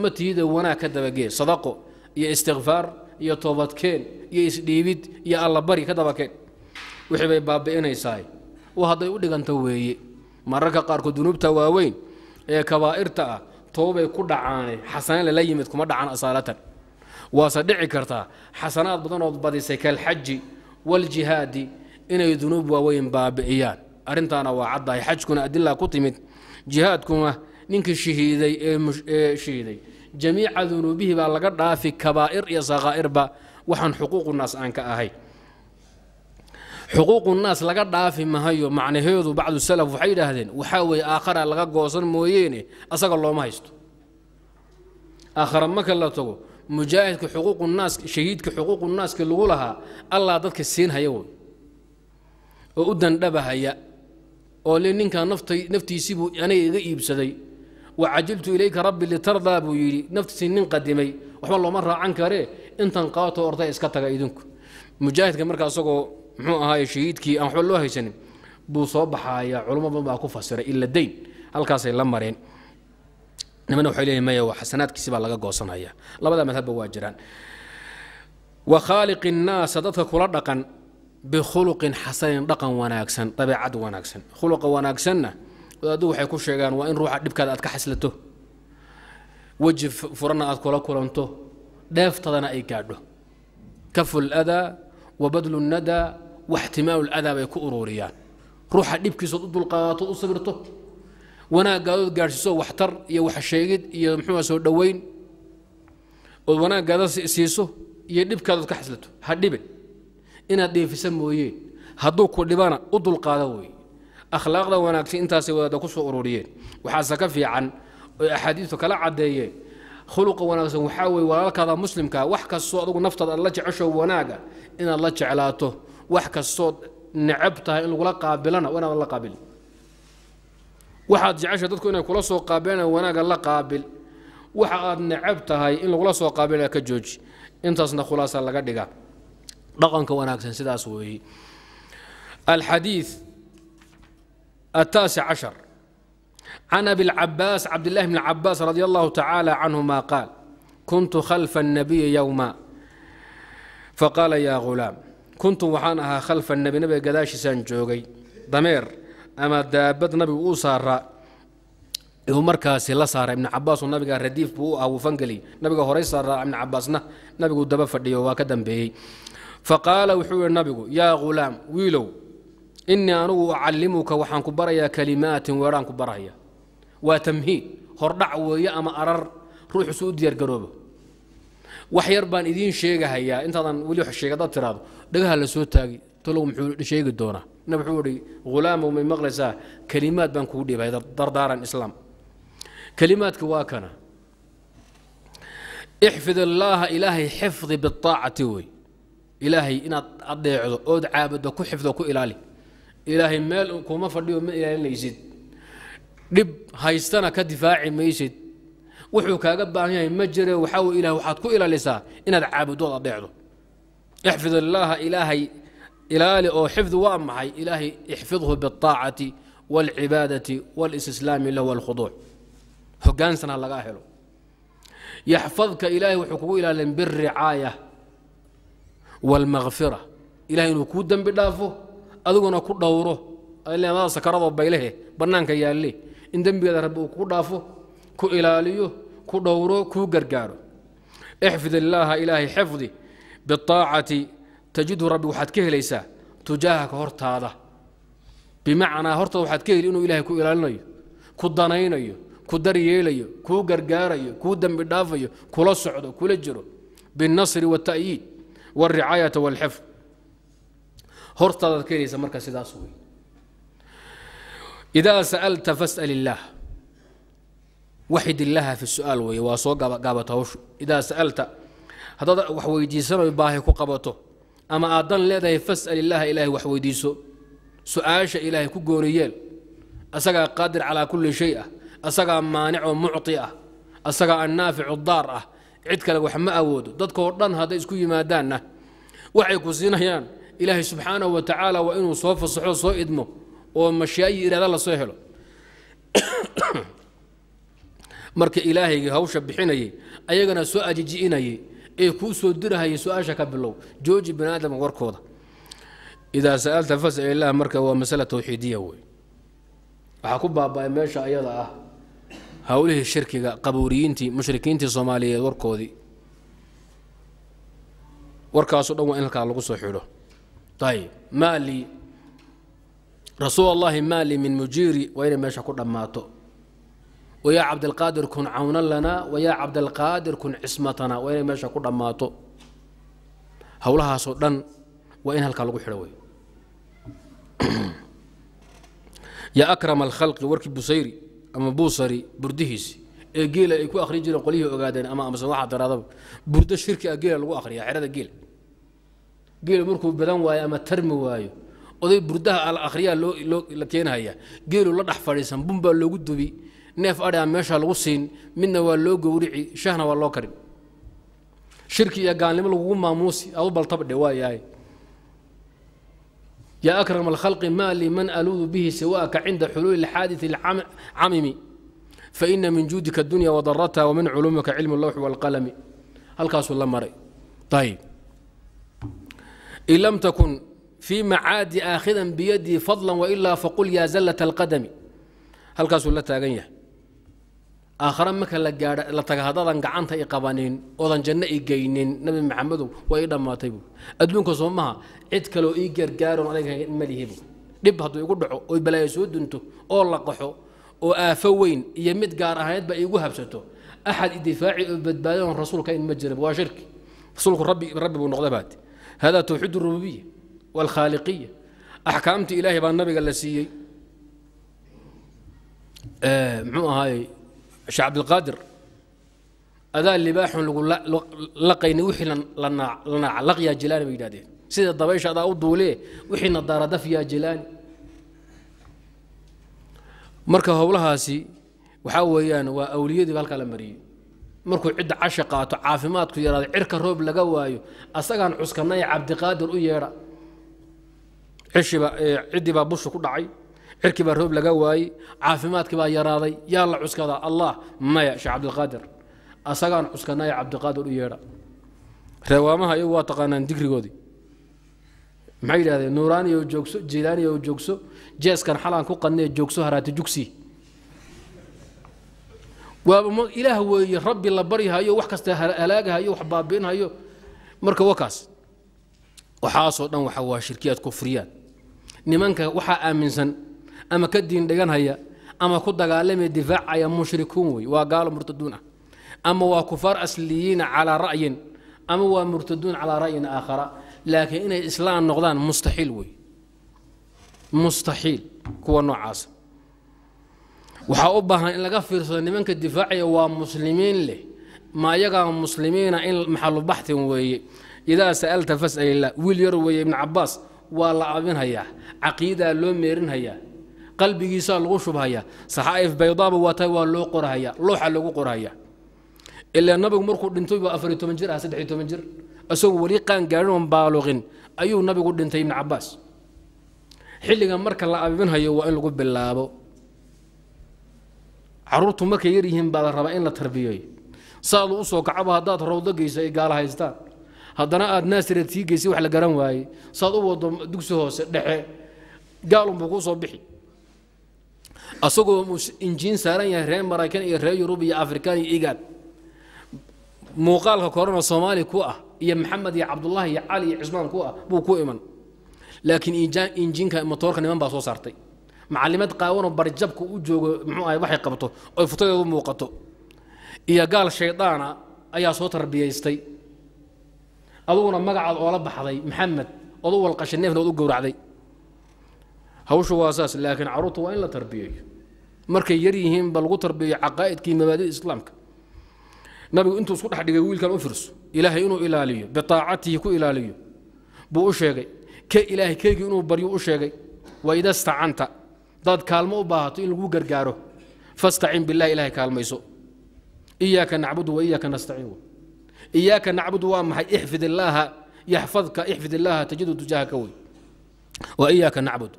wanaag ka dabage sadaqo iyo istikfaar iyo toobadkeen iyo isdhiibid iyo allabari ka dabakeen wixii bay baabi'inaysaay wa hadday u dhiganta weeye mararka qaarkood dunuubta waaweyn ee kabaa'irta ah toobay ku dhacaane xasanayn lala yimid kuma dhacan asaalatan waase dhici kartaa xasanaad badanood badisay kalxaji waljihaadi inay dunuub waaweyn baabi'iyaan arrintaana waa caddahay xajkuna adilaa ku timid jihaadkuna ninkii shihiiday ee shihiiday jamiica dunuubihii baa laga dhaafi kabaa'ir iyo sakaa'irba waxaan xuquuqu naas aan ka ahayn xuquuqunaas laga dhaafi mahayo macnaheedu bacdu salaf waxay yidhaahdeen waxaa weeye aakhara laga goosan mooyeene asaga looma haysto aakhara marka la tago mujaahidka xuquuqunaaska shahiidka xuquuqunaaska lagu lahaa allah dadka siin haya woy oo u dandhabahaya oo le ninkaa nafta naftiisiibuu anay iga iibsaday wacajiltu ilayka rabbi litardaa buu yidhi naftiisii nin qadimay waxba looma raacan karee intan qaato ortay iska taga idinku mujaahidka markaa isagoo muxuu ahaay shahiidkii aan waxba loo haysanin buu soo baxaaya culmo badan baa ku fasiray ila halkaasay la mareen nimana waxay leeyihin maya waa xasanaadkiisi baa laga goosanaya labada madhabba waa jiraan wa khaaliq innaasa dadka kula dhaqan bikhuluqin xasanin dhaqan wanaagsan dabeecad wanaagsan khuluqa wanaagsanna wadaaddu waxay ku sheegaan waa in ruuxa dhibkaada aad ka xaslato weji furanna aad kula kulanto dheeftadana ay gaadho kafu ladaa wa badlu nnadaa waxtimaalul adaa bay ku ururiyaan ruuxa dhibkiisood u dulqaadato u sabirto wanaagaadood gaadhsiiso waxtar iyo waxsheegid iyo muxuua soo dhoweyn ood wanaagaada siiso iyo dhibkaadood ka xaslato ha dhibe inaad dheefisa mooyeen hadduu ku dhibana u dulqaada weeye akhlaaqda wanaagsan intaasay wadaada ku soo ururiyeen waxaase ka fiican oy axaadiistu kala caddeeyeen khuluqa wanaagsan waxaa weeye walaalkaada muslimkaa wax kastoo adugu naftaada aad la jecesho wanaaga inaad la jeclaato wax kastood necab tahay in lagula qaabilana wanaag la qaabil waxaad jecesha dadku inay kula soo qaabilana wanaaga la qaabil waxa aad necab tahay in lagula soo qaabilana ka jooji intaasna khulaasa laga dhiga dhaqanka wanaagsan sidaas weeye الحديث التاسع عشر عن أبي العباس عبد الله بن العباس رضي الله تعالى عنهما قال كنت خلف النبي يوما فقال يا kuntu waxaan ahaa khalfa nebi nabiga gadaashiisaan joogay dameer ama daabad nabigu uu saaraa uu markaasi la saara ibnu cabaasu nabiga radiif buu u ah wuufangeli nabiga horay saaraa ibnu cabaasna nabiguu daba fadhiyo waa ka dambeeyey fa qaala wuxuu yihi nabigu yaa ghulaam wiilow innii anugu ucallimuka waxaan ku barayaa kalimaatin weerhaan ku baraya waa tamhiid hordhac weeye ama arar ruuxusu u diyaargaroobo wax yar baan idiin sheegahayaa intaadan weli sheeg adaad tiraado dhagaha la soo talow muxuu sheegi doonaa na wuxuu ihi hulaamow may maqlaysaa kelimaad baan kugu dhiibay dardaaran islaam kelimaadka waa kana ixfid allaaha ilaahay xifdi biaacati wey ilaahay inaad adeecdo ood caabuddo ku xifdo ku ilaali ilaahay meel kuma fadhiyo ma ilaalinaysid dhib haystana ka difaaci maysid wuxuu kaaga baahan yahay ma jire waxaa wey ilah waxaad ku ilaalisaa inaad caabudood adeecdo ixfid illaaha ilaahay ilaali oo xifdi waa maxay ilaahay ixfidhu biاطaacati wاlcibaadati wاlstislaami lahu wاlkhuduuc hogaansana lagaa helo yaxfadka ilaahay wuxuu kugu ilaalin biricaaya wاlmakfira ilahay inuu kuu dembi dhaafo adiguna ku dhowro sakarado baylehe bannaanka yaalle in dembigeeda rabbi uu kugu dhaafo ku ilaaliyo ku dhowro kuu gargaaro ixfid illaaha ilaahay xifdi biaacati tajidhu rabbi waxaad ka helaysaa tujaahaka hortaada bimacnaa hortaada waxaad ka heli inuu ilahay ku ilaalinayo ku danaynayo ku daryeelayo kuu gargaarayo kuu dembi dhaafayo kula socdo kula jiro binnasri wاta'yiid wاricaayata wاlxifd hortaadaad ka helaysaa marka sidaas wey idaa sa'alta fas'al illaah waxid illaha fi su-aal weeye waa soo gaabato hawshu idaa sa'alta haddaad wax weydiisanoy baahi ku qabato ama aad dan leedahay fas'al illaaha ilaahay wax weydiiso su-aasha ilaahay ku gooriyeel asagaa qaadir calaa kulli shay ah asagaa maanicoo mucti ah asagaa annaaficu daar ah cid kale wax ma awoodo dadkoo dhan hadday isku yimaadaanna waxay ku siinayaan ilaahay subxaanahu wa tacaala waa inuu soo fasaxo soo idmo oo mashiayi iraada la helo [coughs] marka ilaahaygii hawsha bixinayay ayagana soo ajiji'inayay ee kuu soo dirahayay su-aasha ka bilow jooji bani aadama warkooda idaa sa'alta fasal ilah marka waa masala towxiidiya wey waxaa ku baaba'ay meesha ayada ah howlihii shirkiga qabuuriyiintii mushrikiintii soomaaliyeed warkoodii warkaasoo dhan waa in halkaa lagu soo xidho ayib maa rasuul allahi maa min mujiiri waa inay meesha ku dhammaato wayaa cabdilqaadir kun cawna lanaa wayaa cabdilqaadir kun cismatana waa inay meesha ku dhammaato howlahaasoo dhan waa in halkaa lagu xidho wey [clears throat] yaa akrama alkhalqi warkii busayri ama buusari burdihiisi ee geela ay ku akhrin jireen qolyihii ogaadeen ama amase waxaa daraadaba burdo shirkiga ah geela lagu akhriya xerada geela geelu markuu badan waayo ama tarmi waayo oday burdaha al akhriyaa loo la keenhaya geelu la dhex fadhiisan bunbaa loogu dubi neef adhaa meeshaa lagu siin midna waa loo gowrici shahna waa loo karin shirki iyo gaalnimo lagugu maamuusi aadu baltabdhe waa yaa akram alkhalqi maa li man aluudu bihi siwaaka cinda xuluuli xaadii camimi faina min juudika dunya wadarata wamin culumika cilmu lowxi walqalami halkaasuu la maray ayb in lam takun fii macaadi aakhidan biyadii fadla wailaa faqul yaa zallat alqadami halkaasuu la taagan yahay aakhare marka la gaadha la taga haddaadan gacanta i qabanin oodan janno i geynin nabi maxamedow waa ii dhammaataybu adduunka soo maha cid kaleo ii gargaaroon aniga malihibu dhib hadduu igu dhaco oo balaayo soo dunto oo la qaxo oo aafo weyn iyo mid gaar ahaneedba igu habsato axad idifaaci oo badbaadaon rasuulka in ma jira waa shirki rasuulku rabbi rabbi buu noqda baad haadaa towxiid rububiya waalkhaaliqiya axkaamtii ilaahay baa nabiga la siiyey muxuu ahaayey sheekh cabdilqaadir adaa libaaxun lagu laqayni wixii la naaca laq yaa jilaani bay yidhahdeen sida dabaysha adaa u duulee wixiina daara daf yaa jilaani marka howlahaasi waxaa weeyaan waa awliyadiiba halkaa la mariyey markuu cidda casha qaato caafimaadku yaraado cirka roob laga waayo asagaan cuskanay cabdiqaadir u yeedha eh, ciddiibaa bushu ku xirkii baa roob laga waayey caafimaadkii yaraaday yaa la cuskadaa allah maya sheekh cabdiqaadir asagaan cuskanaya cabdiqaadir u yeedha reewaamaha iyagu waa taqaanaan digrigoodii maxay yidhahdeen nuuraaniyo joogso jiilaaniyo joogso jeeskan xalaan ku qannee joogso haraati jugsi waaba ilaah weeye rabbi la baryahayo wax kasta halaagahayo wax baabiinhayo marka wakaas waxaasoo dhan waxa waa shirkiyaad kufriyaad nimanka waxaa aaminsan ama ka diin dhiganhaya ama ku dagaalamaya difaacaya mushrikuun wey waa gaalo murtaduun ah ama waa kufaar asliyiina calaa ra'yin ama waa murtaduun calaa ra'yin aakhara laakiin inay islaam noqdaan mustaxiil wey mustaxiil kuwa noocaasa waxaa u baahan in laga fiirsado nimanka difaacaya waa muslimiin leh ma ayagaa muslimiina in maxalubaxtin weeye idaa sa'alta fas'alillah wiil yar weeye ibnu cabaas waa la abinhayaa caqiidaa loo meerinhayaa qalbigiisaa lagu shubhayaa saxaaif baydaaba waa tahay waa loo qorahaya looxa lagu qorahaya ilaa nabigu markuu dhintay waa afariy toban jir ah saddexiy toban jir isagoo weli qaan gaarin oon baaluqin ayuu nabigu dhintay ibnu cabaas xilliga marka la abibinhayo waa in lagu bilaabo caruurtu markay yar baa la rabaa in la tarbiyeeyo saadu u kacaba haddaad rawdo geysa ay gaala haystaan haddana aad naasireed geysay wax la garan waaye saad u wado dugsi hoose dhexe gaalunbuu kuu soo bixi asagoo injiin saaran yahay reer maraykan iyo reer yurub iyo afrikaan iyo igaad muuqaalka korona soomaali ku ah iyo maxamed iyo cabdulahi iyo cali iyo cismaan ku ah buu ku iman laakiin injiinka motoorka niman baa soo saartay macalimad qaawanoo barjabka u joogo mxuu ahay waxay qabto oy futadeedu muuqato iyo gaal shaydaana ayaa soo tarbiyaystay aduguna magacaad oola baxday maxamed ood walqashay neefna ood u gowracday hawshu waa saas laakiin carruurta waa in la tarbiyeeyo markay yar yihiin ba lagu tarbiyo caqaa'idkii mabaadida islaamka nabigu intuu isku dhex dhigay wiilkan u firso ilaahay inuu ilaaliyo biaacatihi ku ilaaliyo buu u sheegay ke ilaahay keligii inuu baryu u sheegay waida stacanta daad kaalmo u baahato in lagu gargaaro fastacin bilahi ilahay kaalmayso iyaaka nacbudu waiyaaka nastaciin iyaaka nacbudu waa maxay ixfid illaaha yaxfadka ixfid illaaha tajidu tujaahaka wey wa iyaaka nacbud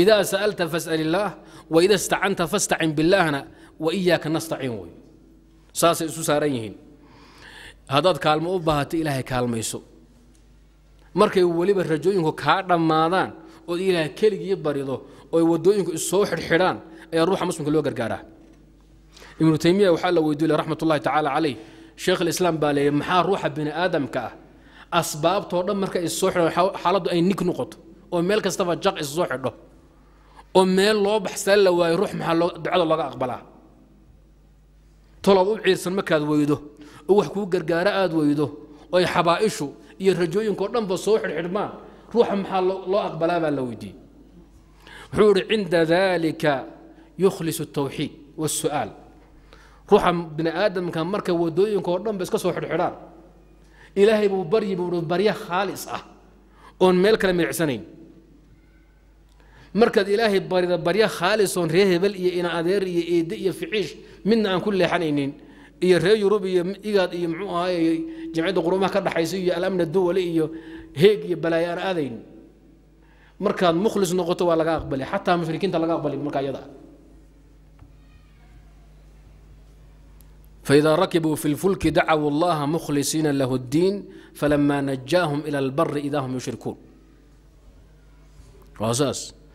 idaa sa'alta fas'al illaah waida stacanta fastacin billaahna waiyaaka nastaciin wey saasay isu saaran yihiin haddaad kaalmo u baahato ilaahay kaalmayso markay weliba rajooyinku kaa dhammaadaan ood ilaahay keligii barido ooy wadooyinku issoo xidhxidhaan ayaa ruuxa muslimka loo gargaaraa ibnu taymiya waxaa la weydiile raxmatullahi tacaala calayh sheekh alislaam baa leeyay maxaa ruuxa bini aadamka ah asbaabtoo dhan marka issoo xidhaan xaaladdu ay nig noqoto oo meel kastaba jaq issoo xidho oo meel loo baxsaan la waayo ruux maxaa ducada looga aqbalaa tolaad u ciirsan markaad weydo oo wax kuu gargaaro aad weydo oo xabaa'ishu iyo rajooyinkao dhanba soo xidhxidhmaan ruuxa maxaa loo aqbalaa baa la weydiiyey wuxuu idhi cinda dalika yukhlis الtawxiid wالsu'aal ruuxa bini aadamka marka wadooyinkaoo dhanba iska soo xidhxidhaan ilaahay buu baryi buu barye khaalis ah oon meel kale milicsanayn markaad ilaahay barida barya khaalisoon reer hebel iyo ina adeer iyo eedde iyo ficiish midna aan ku leexanaynin iyo reer yurub iyo igaad iyo mxuu ahaay jamciyadda qurumaha ka dhaxaysa iyo alamna duwali iyo heeg iyo balaayo aan aadayn markaad mukhlis noqoto waa laga aqbali xataa mushrikiinta laga aqbali markaa iyada فإdا رkبوا في الفلk dacوu الlaha مkhلصiina lh الdيin فlma نجاaهm إlى الbr إda hm يشhriكوun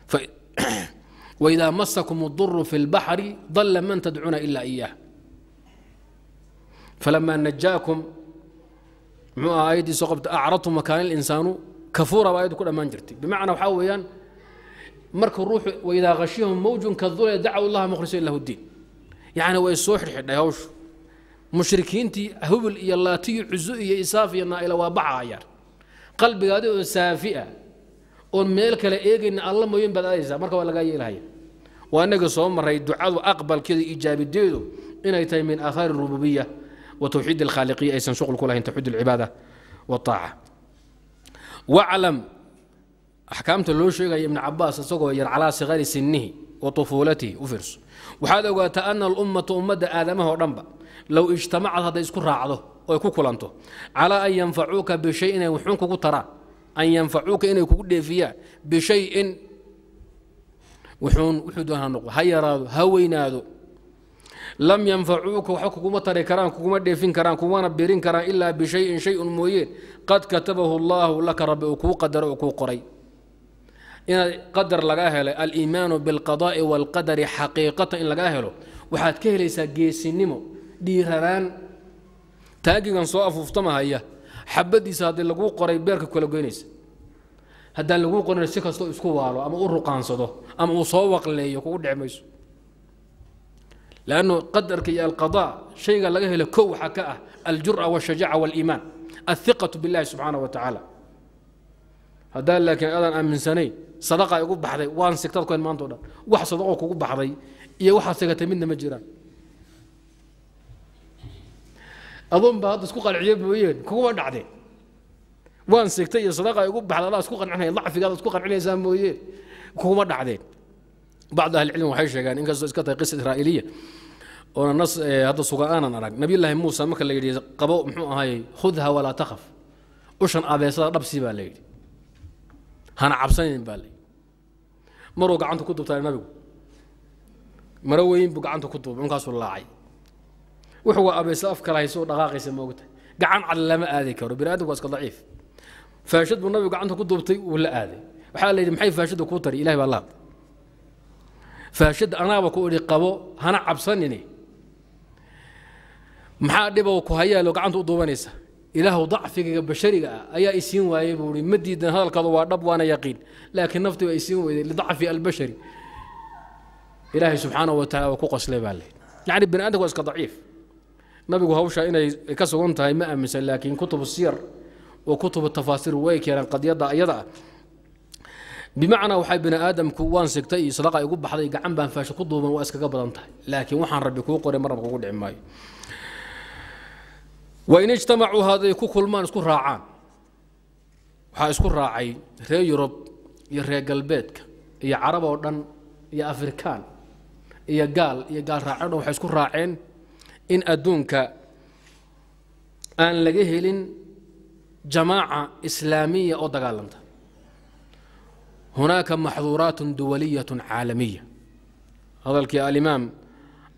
[clears throat] wإida masakm اdur fi اlbaxri dalla man tadcuuna ila إyah falama najaakum mxuu aha ayaddii soo qabta acradtum makaana اlinsaanu kafuura ba ayaddu ku dhammaan jirtay bimacna waxaa weeyaan marka ruuxu waidaa hashiyahum mawjun kadula dacaw allaha mkhlisiin lahu diin yacni way soo xirxidhay hawshu mushrikiintii hubil iyo laatiyo cuzu iyo isaaf iyo naaila waa baxaayaan qalbigaadi oo saafi ah oon meel kale eegayna alla mooyin baad aadaysaa marka waa lagaa yeelahaya waa inagii soo maray ducadu aqbalkeedu iijaabideedu inay tahay min aathaari rububiya wa towxiid alkhaaliqiya aysan shuqul ku lahayn tawxiid alcibaada waaaca waclam axkaamta loo sheegaya ibnu cabaas isagoo yar calaa sikari sinihi wa u fiirso waxaad ogaataa ana alummata ummadda aadamahao dhanba low ijtamacad hadday isku raacdo oy ku kulanto calaa an yanfacuuka bishay inay wuxuun kugu taraan an yanfacuuka inay kugu dheefiyaan bishayin wuxuun wuxuu doonaa noqdo ha yaraado ha weynaado lam yanfacuuka waxba kuguma tari karaan kuguma dheefin karaan kugumana birin karaan ilaa bishayin shay-un mooyeen qad katabahu allaahu laka rabbi uu kuu qadara uu kuu qoray inaad qadar lagaa helay aliimaanu bilqadaa'i waalqadari xaqiiqatan in lagaa helo waxaad ka helaysaa geesinimo dhiiraraan taagigan soo afuuftamahaya xabadiisa haddii laguu qoray beerka kala goynaysa haddaan laguu qorin si kastoo isku waalo ama u ruqaansado ama uu soo waqleeyo kugu dhic mayso lannu qadarka iyo alqada shayga laga helo ko waxaa ka ah aljura washajaaca waliimaan aiqatu billahi subxaana wa tacaala haddaan laakiin adaan aaminsanayn sadaqa igu baxday waan sigtad ku hen dhan wax sadaqo kugu baxday iyo waxaad sigatay midna ma jiraan adoon baa hadda isku qanciya mooyeen kugu waa dhacdeen waan sigtay iyo sadaqaa igu baxda allah isku qancinayan dacfigaada isku qancinaysaa mooyeen kuguma dhacdeen bacd ahli cilmi waxay sheegaan inkastoo iska tahay qisa israa'iliya oona nas hadda suga aanan arag nabiyullaahi muusa marka la yidhi qabo muxuu ahaayey khudha walaa takhaf ushan abeesada dhabsi baa la yidhi hana cabsanayn baa la yidhi maruu gacanta ku dubtay nabigu maro weyn buu gacanta ku duubay unkaasuu laacay wuxuu waa abaysa af kala hayso oo dhaqaaqaysa ma ogtahay gacan cad lama aadi karo bini adamku waa iska daciif faashad buu nabigu gacanta ku duubtay uu la aaday waxaa la yidhi maxay faashadda kuu tari ilahi baa la hadlay faashadda anaaba ku idhi qabo hana cabsanini maxaa dhibow ku hayaalo gacanta u duubanaysa ilaahu dacfigaga bashariga ah ayaa isiin waayey buu i ma diidan hadalkaadu waa dhab waana yaqiin laakiin naftii waa isiin weyday lidacfi albashari ilaahay subxaanahu wa tacala waa ku qoslay baa le yani bini adamku waa iska daciif nabigu hawsha inay ka sugan tahay ma aaminsan laakiin kutubu siyar oo kutubu tafaasiir way keeneen qadiyadda iyada ah bimacnaa waxaa bini aadamku waan sigtay iyo sadaqa igu baxday gacan baan faasho ku duuban waa iskaga badan tahay laakiin waxaan rabbi kuu qoray marnaba kugu dhici maayo wain ijtamacuu hadday ku kulmaan isku raacaan waxaa isku raacay reer yurub iyo reer galbeedka iyo carab oo dhan iyo afrikaan iyo gaal iyo gaal raacen o dhan waxay isku raaceen in adduunka aan laga helin jamaaca islaamiya oo dagaalamta hunaaka maxduuraat duwaliya caalamiya hadalkii alimaam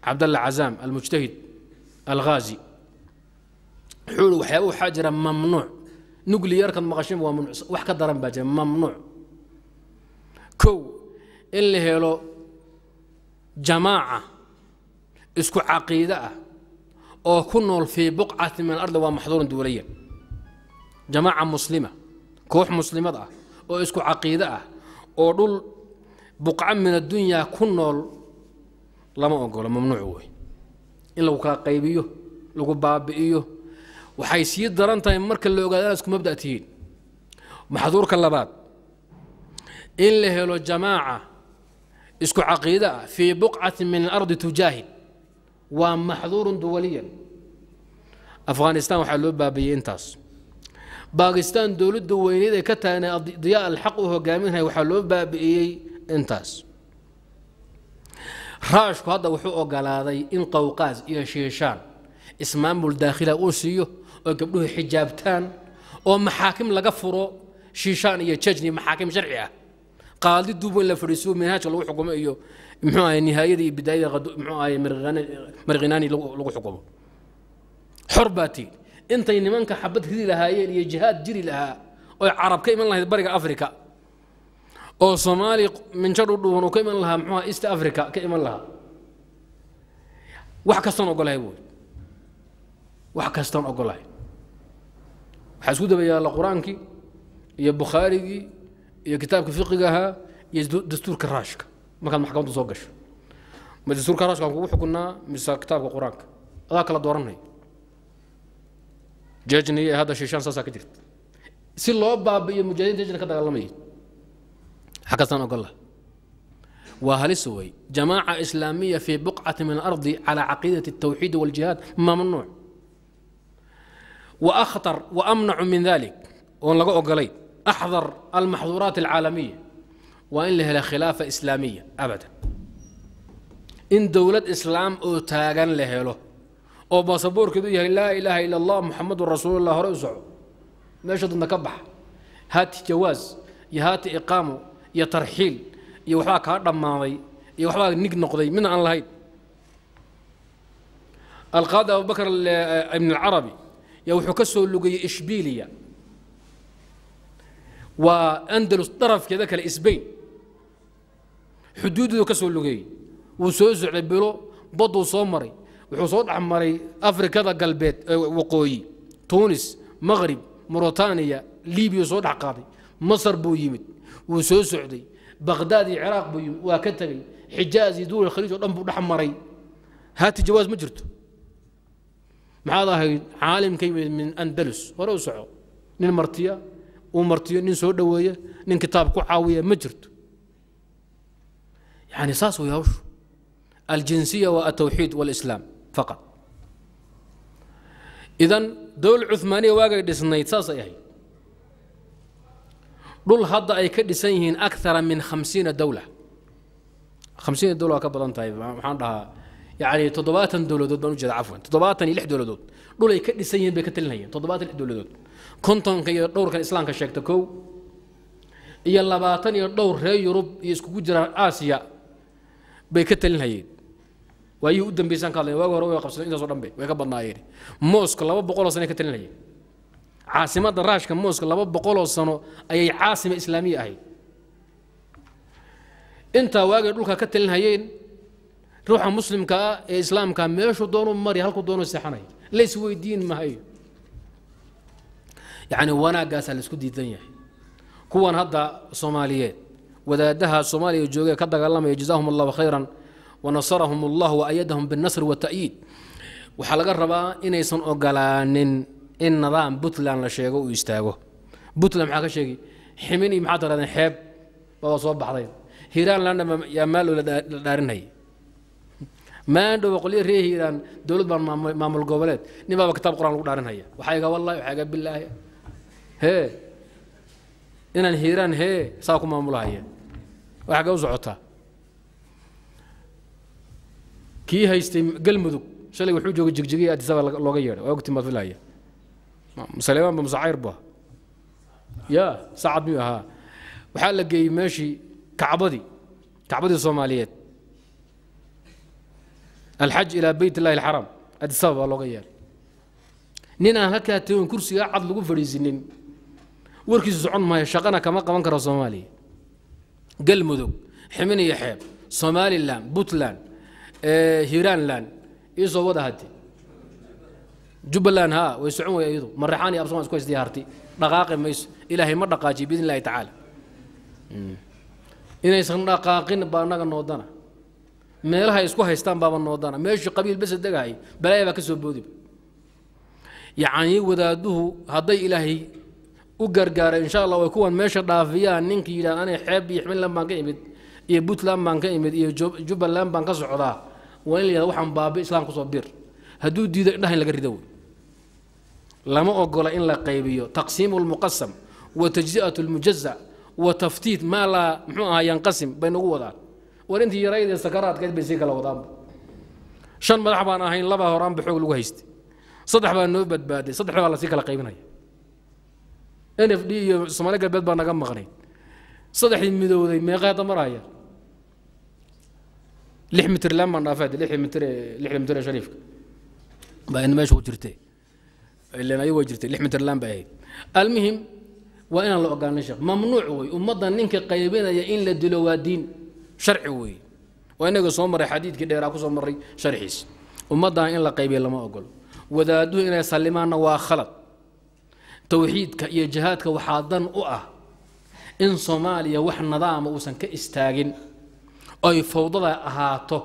cabdalla cazaam almujtahid alhaazi wuxuu waxyaaba waxaa jira mamnuuc nucliyarkaad maqashin waa mamnuuc wax ka daran baa jira mamnuuc kow in la helo jamaaca isku caqiide ah oo ku nool fii bucati min alardi waa maxduurun duuliyan jamaaca muslima koox muslimad ah oo isku caqiide ah oo dhul buqca min adunyaa ku nool lama ogolo mamnuuc wey in lagu kala qaybiyo lagu baabi'iyo waxay sii daran tahay marka la ogaado inaad isku mabda tihiin maxduurka labaad in la helo jamaaca isku caqiide ah fii buqcati min alardi tujaahid waa maxduurun duwaliyan afghanistan waxaa loo baabayey intaas baakistan dowladda weyneed ee ka taagna diyaa alxaq u hogaaminaya waxaa loo baabi'iyey intaas raashku hadda wuxuu ogolaaday in qowqaas iyo shiishaan ismaamul daakhila uu siiyo oo gabdhuhu xijaabtaan oo maxaakim laga furo shiishaan iyo jajni maxaakim sharci ah qaaldi duubo in la fadhiisiyo manhaajka lagu xukumo iyo muxuu ahay nihaayada iyo bidaayada muxuu ahay marghinaani lagu xukumo xor baa tiid intay nimanka xabad ridi lahaayeen iyo jihaad jiri lahaa oy carab ka iman lahayd bariga africa oo soomaali minjadhu dhuwan uu ka iman lahaa muxuu ahay east africa ka iman lahaa wax kastaan ogolahay buy wax kastaan ogolahay waxaa isku daba yaalla qur-aankii iyo bukhaarigii iyo kitaabka fiqiga ahaa iyo dastuurka raashka markaad maxkamadda soo gasho ma dastuurka raashkaan kugu xukunnaa mise kitaabka qur-aanka adaa kala dooranaya jeejni ee hadda shiishaan saasaa ka jirta si loo baabi'iyo mujaahidiinta hijra ka dagaalamaya waxa kastaan ah. waa halis wey jamaaca islaamiya fii buqcati min alardi calaa caqiidati altawxiid waljihaad mamnuuc wa akhtar wa amnacu min dalik oon laga ogolay axdar almaxduuraat alcaalamiya waa in la hela khilaafa islaamiya abadan in dowlad islaam oo taagan la helo oo baasaboorkeedu yahay laa ilaaha ila allah muxamadun rasuulullah hore u soco meesha dadna ka baxa haati jawaas iyo haati iqaamo iyo tarxiil iyo waxbaa kaa dhammaaday iyo waxbaa nig noqday midna aan lahayn alqaadi abubakr eh, ibn alcarabi yaa wuxuu ka soo lugayey ishbiiliya waa andalus darafkeeda kale sbain xuduudduu ka soo lugeeyey wuu soo socday bilo baduu soo maray wuxuu soo dhex maray afrikada galbeed waqooyi tuunis maqrib muritaaniya liibiya soo dhex qaaday masar buu yimid wuu soo socday baqdaad iyo ciraaq buu yimid waa ka tegey xijaaz iyo duul khaliij oo dhan buu dhex maray haati jawaas ma jirto maxaad ahayd caalim ka yimid min andalus hore u soco nin martiya uu martiyo nin soo dhoweeya nin kitaab ku caawiya ma jirto yani saas way hawshu aljinsiya waa altawxiid walislaam faqad idan dowla cumaaniya waagay dhisnayd saasay ahayd dhul hadda ay ka dhisan yihiin akara min hamsiina dowla hamsiina dowla waa ka badan tahay maxaan dhahaa yani toddobaatan dowladood baan ujeeda cafwan toddobaatan iyo lix dowladood dhul ay ka dhisan yihiin bay ka talinayeen toddobaatan lix dowladood kontonka iyo dhowrkan islaamka sheegta kow iyo labaatan iyo dhowr reer yurub iyo iskugu jira aasiya bay ka talin hayeen waayihii u dambaysaan ka hadlayen waagi hore way qabsadeen intaasoo dhan be way ka badnaayeen mooska laba boqoloo sanay ka talin hayeen caasimadda raashka mooska laba boqoloo sano ayay caasima islaamiya ahayd intaa waagay dhulkaa ka talin hayeen ruuxa muslimka ah ee islaamkaa meeshuu doonuu marya halkuu doonuu seexanaya la isweydiin mahayo yacni wanaaggaasaa la isku diidan yahay kuwan hadda soomaaliyeed wadaadaha soomaaliya joogee ka dagaalamaya jazahum allahu khayran wanasarahum allah waayadahum binasr wata'yiid waxaa laga rabaa inaysan ogolaanin in nidaam puntland la sheego uu istaago puntland maxaa ka sheegi ximini maxaad taraadeen xeeb baaba soo baxday hiiraanlandna yaa maalow la dhaarinhay maandhowa qolyo ree hiiraan dowlad baan maamul goboleed nin baaba kitaab quraan lagu dhaarinhaya waxaa iga wallahi waxaa iga bilaahi hee inaan hiiraan hee saa ku maamulahaya agee u socotaa kii haystay galmudug shalay wuxuu jooga jigjigay adisaba looga yeedhay waa ogti maad filaya musaleemaanba musacayr bu ahaa ya saacad miyuu ahaa waxaa la geeyey meeshii kacbadii kacbadii soomaaliyeed alxaj ilaa beyt illahi alxaram adisaba baa looga yeedhay nin aan halkaa tegin kursiga cad lagu fadhiisinin warkiisu socon maayo shaqana kama qaban karo soomaaliya galmudug ximin iyo xeeb somalilan puntland hiranland iisoo wada hadi jubbaland haa way socon wey iyadu maraxaan iyo absomaan isku haystay harti dhaqaaqi mayso ilaahay ma dhaqaajiy biidn illahi tacaala hmm. inaysan dhaqaaqin baa annaga noodana meelahay isku haystaan baaba noodana meeshii qabiil besa degahay balaaya baa ka soo boodiba yacanii wadaaduhu hadday ilaahay u gargaara insha allah way kuwan meesha dhaafiyaan ninka yidhaha anay xeeb iyo xubinland baan ka imid iyo puntland baan ka imid iyo jubbaland baan ka socdaa waa in la yihahda waxaan baabi islaam kusoo bir hadduu diido indhaha in laga rido wey lama ogola in la qaybiyo taqsiimu lmuqasam wa tajzi'at lmujazac wa taftiit maa laa muxuu ahaa yanqasim bay nagu wadaan war intii yaraydee sakaraadkeed bay sii kala wadaanba shan madax baan ahayn labaa horaanba xoog lagu haysta saddex baa noo badbaaday saddex baa la kala qaybinaya n f d iyo somaali galbeed baa naga maqnay saddexdii midowday meeqeeda maraya lix mitir laan baan dhaafay lixda mitir lixda mitir ee shariifka baa in meesha u jirte ilan ayagu way jirtay lix mitir laan bay ahayd almuhim waa inaan la ogaanin sheekh mamnuuc wey ummadda ninka qaybinaya in la dilo waa diin sharci weeye waa inaga soo maray xadiidkii dheeraa ku soo maray sharxiis ummaddan in la qaybiya lama ogolo wadaaduhu inay sallimaanna waa khalad towxiidka iyo jihaadka waxaa dan u ah in soomaaliya wax nadaama uusan ka istaagin oy fawdada ahaato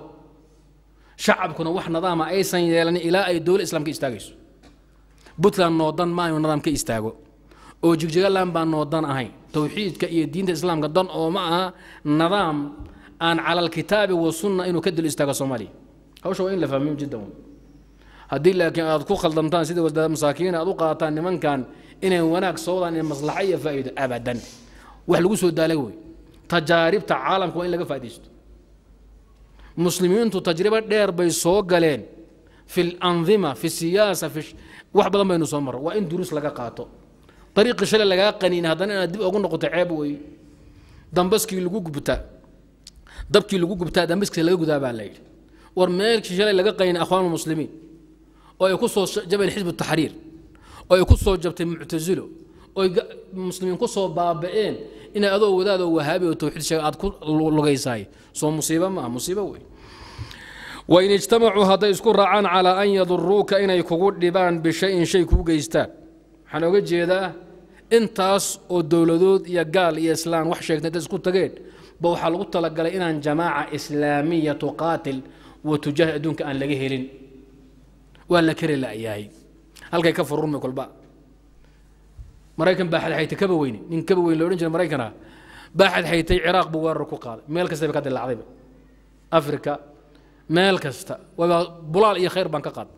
shacabkuna wax nadaama ah aysan yeelanin ilaa ay dowla islam ka istaagayso puntland noo dan maayo nadaam ka istaago oo jigjigaland baan noo dan ahayn towxiidka iyo diinta islaamka dan oo ma aha nadaam aan cala alkitaabi wasunna inuu ka dul istaago soomaaliya hawsha waa in la fahmiyo jiddan haddii laakiin aad ku khaldantaan sida wasdaad masaakiina aad u qaataan nimankan inay wanaag soo wadaan maslaxa iyo faa'iido abadan wax lagu soo daalay wey tajaaribta caalamka waa in laga faa'iidaysto muslimiintu tajribo dheer bay soo galeen fi اlanظima fi siyaasa wax badan baynu soo marra waa in duruus laga qaato dariiqii shalay lagaa qaniina haddana inaad dib ugu noqoto ceeb weeye dambaskii lagu gubta dabkii lagu gubtaa dambaskiisa laga gudaa baa la yidhi war meelkii shalay laga qaniina akhwaan muslimiin oo ay ku soo jabeen xisb taxriir oo ay ku soo jabtay muctasilo oy muslimiin ku soo baaba'een inay adoo wadaadoo wahaabi oo tawxiid sheega aad ku lugaysaay soo musiibo maaha musiibo wey wain ijtamacuu hadday isku raacaan calaa an yaduruuka inay kugu dhibaan bishayin shay kuu geystaan waxaan oga jeedaa intaas oo dowladood iyo gaal iyo islaan wax sheegta intay isku tageen ba waxaa lagu talagalay inaan jamaaca islaamiya tuqaatil watujah tujaah adduunka aan laga helin waa la kari la'yahay halkay ka fururmi kolba maraykan baaxad xaytay kaba weyne nin kaba weyn lo odhan jira maraykana baaxad xaytay ciraaq buu weerar ku qaaday meel kasta bay ka dilaacdayba africa meel kasta waaba bulaal iyo khayr baan ka qaad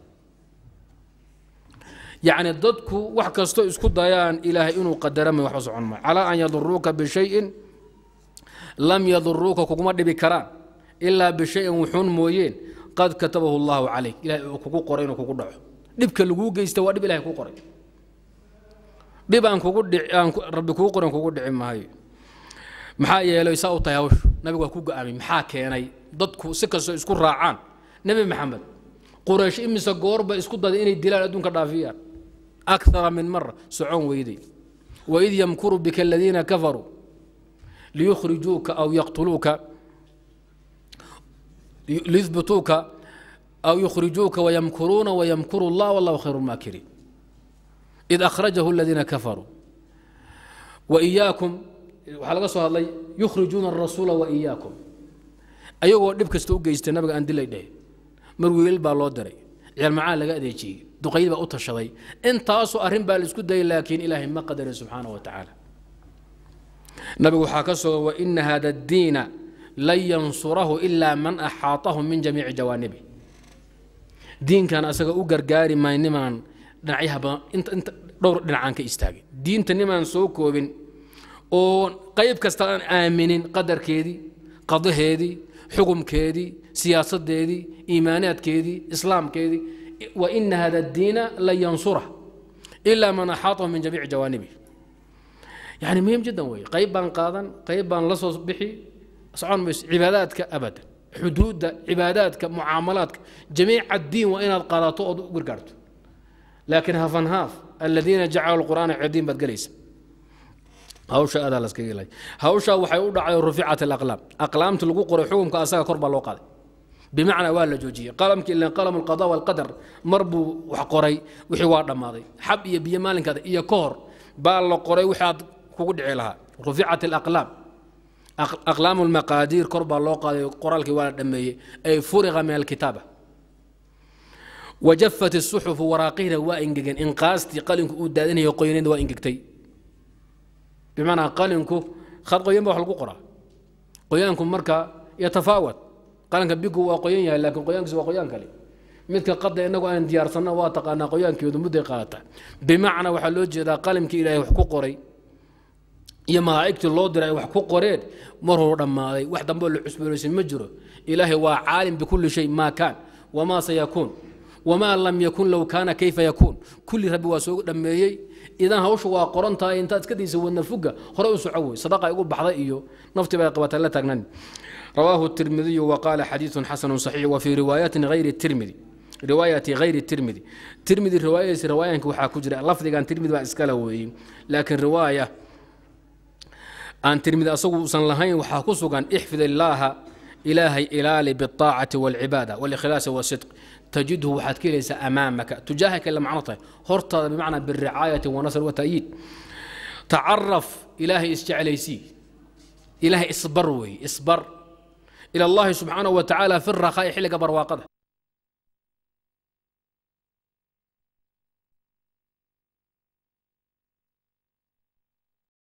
yacni dadku wax kastoo isku dayaan ilaahay inuu qadarama waxba socon maayo calaa an yaduruuka bishayin lam yaduruuka kuguma dhibi karaan ilaa bishayin wuxuun mooyeen qad katabahu allahu calayk ilahay uu kugu qoray inuu kugu dhaco dhibka laguu geysta waa dhib ilahay kuu qoray dhib aan kugu rabbi kuu qoran kugu dhici maayo maxaa yeelay saa u tahay hawshu nabigu waa ku go-aamay maxaa keenay dadku si kastoo isku raacaan nebi maxamed quraysh imise goorba isku daday inay dilaan adduunka dhaafiyaan akara min mara socon weyday waid yamkuru bika aladiina kafaruu liyukhrijuuka aw yaqtuluuka liyuhbituuka aw yukhrijuuka wayamkuruuna wayamkuru اllah wallahu khayr اmaakiriin id akhrajahu اladiina kafaruu waiyaakum waxaa laga soo hadlay yukhrijuuna arasuula waiyaakum ayagoo dhib kasta u geystay nabiga aan dilay dheh mar wiilal baa loo diray ceelmacaan laga adeejiyey duqayd baa u tashaday intaasoo arrin baa laisku dayay laakiin ilaahay ma qadarin subxaana wa tacaala nabigu waxaa ka sugan waina hada اddiina lan yansurahu ila man axaatahu min jamiici jawaanibi diinkan asaga u gargaari maayo nimaan dhinacyaha badan inta inta dhowr dhinacaan ka istaagin diinta nimaan soo koobin oo qayb kasta aan aaminin qadarkeedii qadaheedii xugumkeedii siyaasadeedii iimaanaadkeedii islaamkeedii waina hada diina lan yansura ilaa man axaatahu min jamiici jawaanibi yani muhiim jiddan wey qayb baan qaadan qayb baan la soo bixi socon mayso cibaadaadka abadan xuduudda cibaadaadka mucaamalaadka jamiica addiin waa inaad qaadato ood u gargaarto laakiin hafan haaf aladiina jacalu qur'aana cadiin baad gelaysa hawsha adaa laskaga ilaayo hawshaa waxay u dhacday ruficat alaqlaam aqlaamta lagu qoray xukumka asaga kor baa loo qaaday bimacnaa waa la joojiyey qalamki ilan qalam alqada walqadar mar buu wax qoray wixii waa dhammaaday xab iyo biyo maalinkaada iyo ka hor baa la qoray waxaad kugu dhici lahaa ruficat alaqlaam aqlaamu lmaqaadiir kor baa loo qaaday qoraalkii waa la dhameeyey ay furiqa min alkitaaba wajafat isuxufu waraaqihina waa engegeen inqaastii qalinku uu daadinaya qoyneed waa engegtay bimacnaa qalinku khad qoyan ba wax lagu qoraa qoyaanku marka yatafaawad qalinka bigu waa qoyan yahay laakiin qoyaankiis waa qoyaan kale midka qada inagu aan diyaarsanno waa taqaanaa qoyaankeedu mudday qaadata bimacnaa waxaa loo jeedaa qalimkii ilaahay wax ku qoray iyo malaa'igtii loo diray ay wax ku qoreen mar horu dhammaaday wax dambeoo la cusboonaysan ma jiro ilaahay waa caalim bikulli shay maa kaan wamaa sayakuun wamaa lam yakun low kaana kayfa yakuun kulli rabbi waa soo dhammeeyey idan hawshu waa qoran tahay intaad iska daysa wadna fuga hore u wey sadaqa igu baxday iyo naftii bay qabataan la taagnan rawaahu tirmidiyu wa xadiidun xasanun saxiix wa riwaayatin hayri tirmidi riwaayati hayri tirmidi tirmidi riwaayadiisa riwaayaanka waxaa ku jira lafdigan tirmidi baa iskala weeyey laakiin riwaaya aan tirmid asagu usan lahayn waxaa ku sugan ixfid illaaha ilaahay ilaali biاطaacati wاlcibaada wاlkhlaasi wاsidq tajidhu waxaad ka helaysaa amaamaka tujaahaka ila macno tahay hortaada bimacnaa biricaayati wanasr wata'yiid tacaraf ilaahay isjeclaysii ilaahay isbar weeye isbar ila اllahi subxaanaه wa tacaala fi الrakhaai xilliga barwaaqada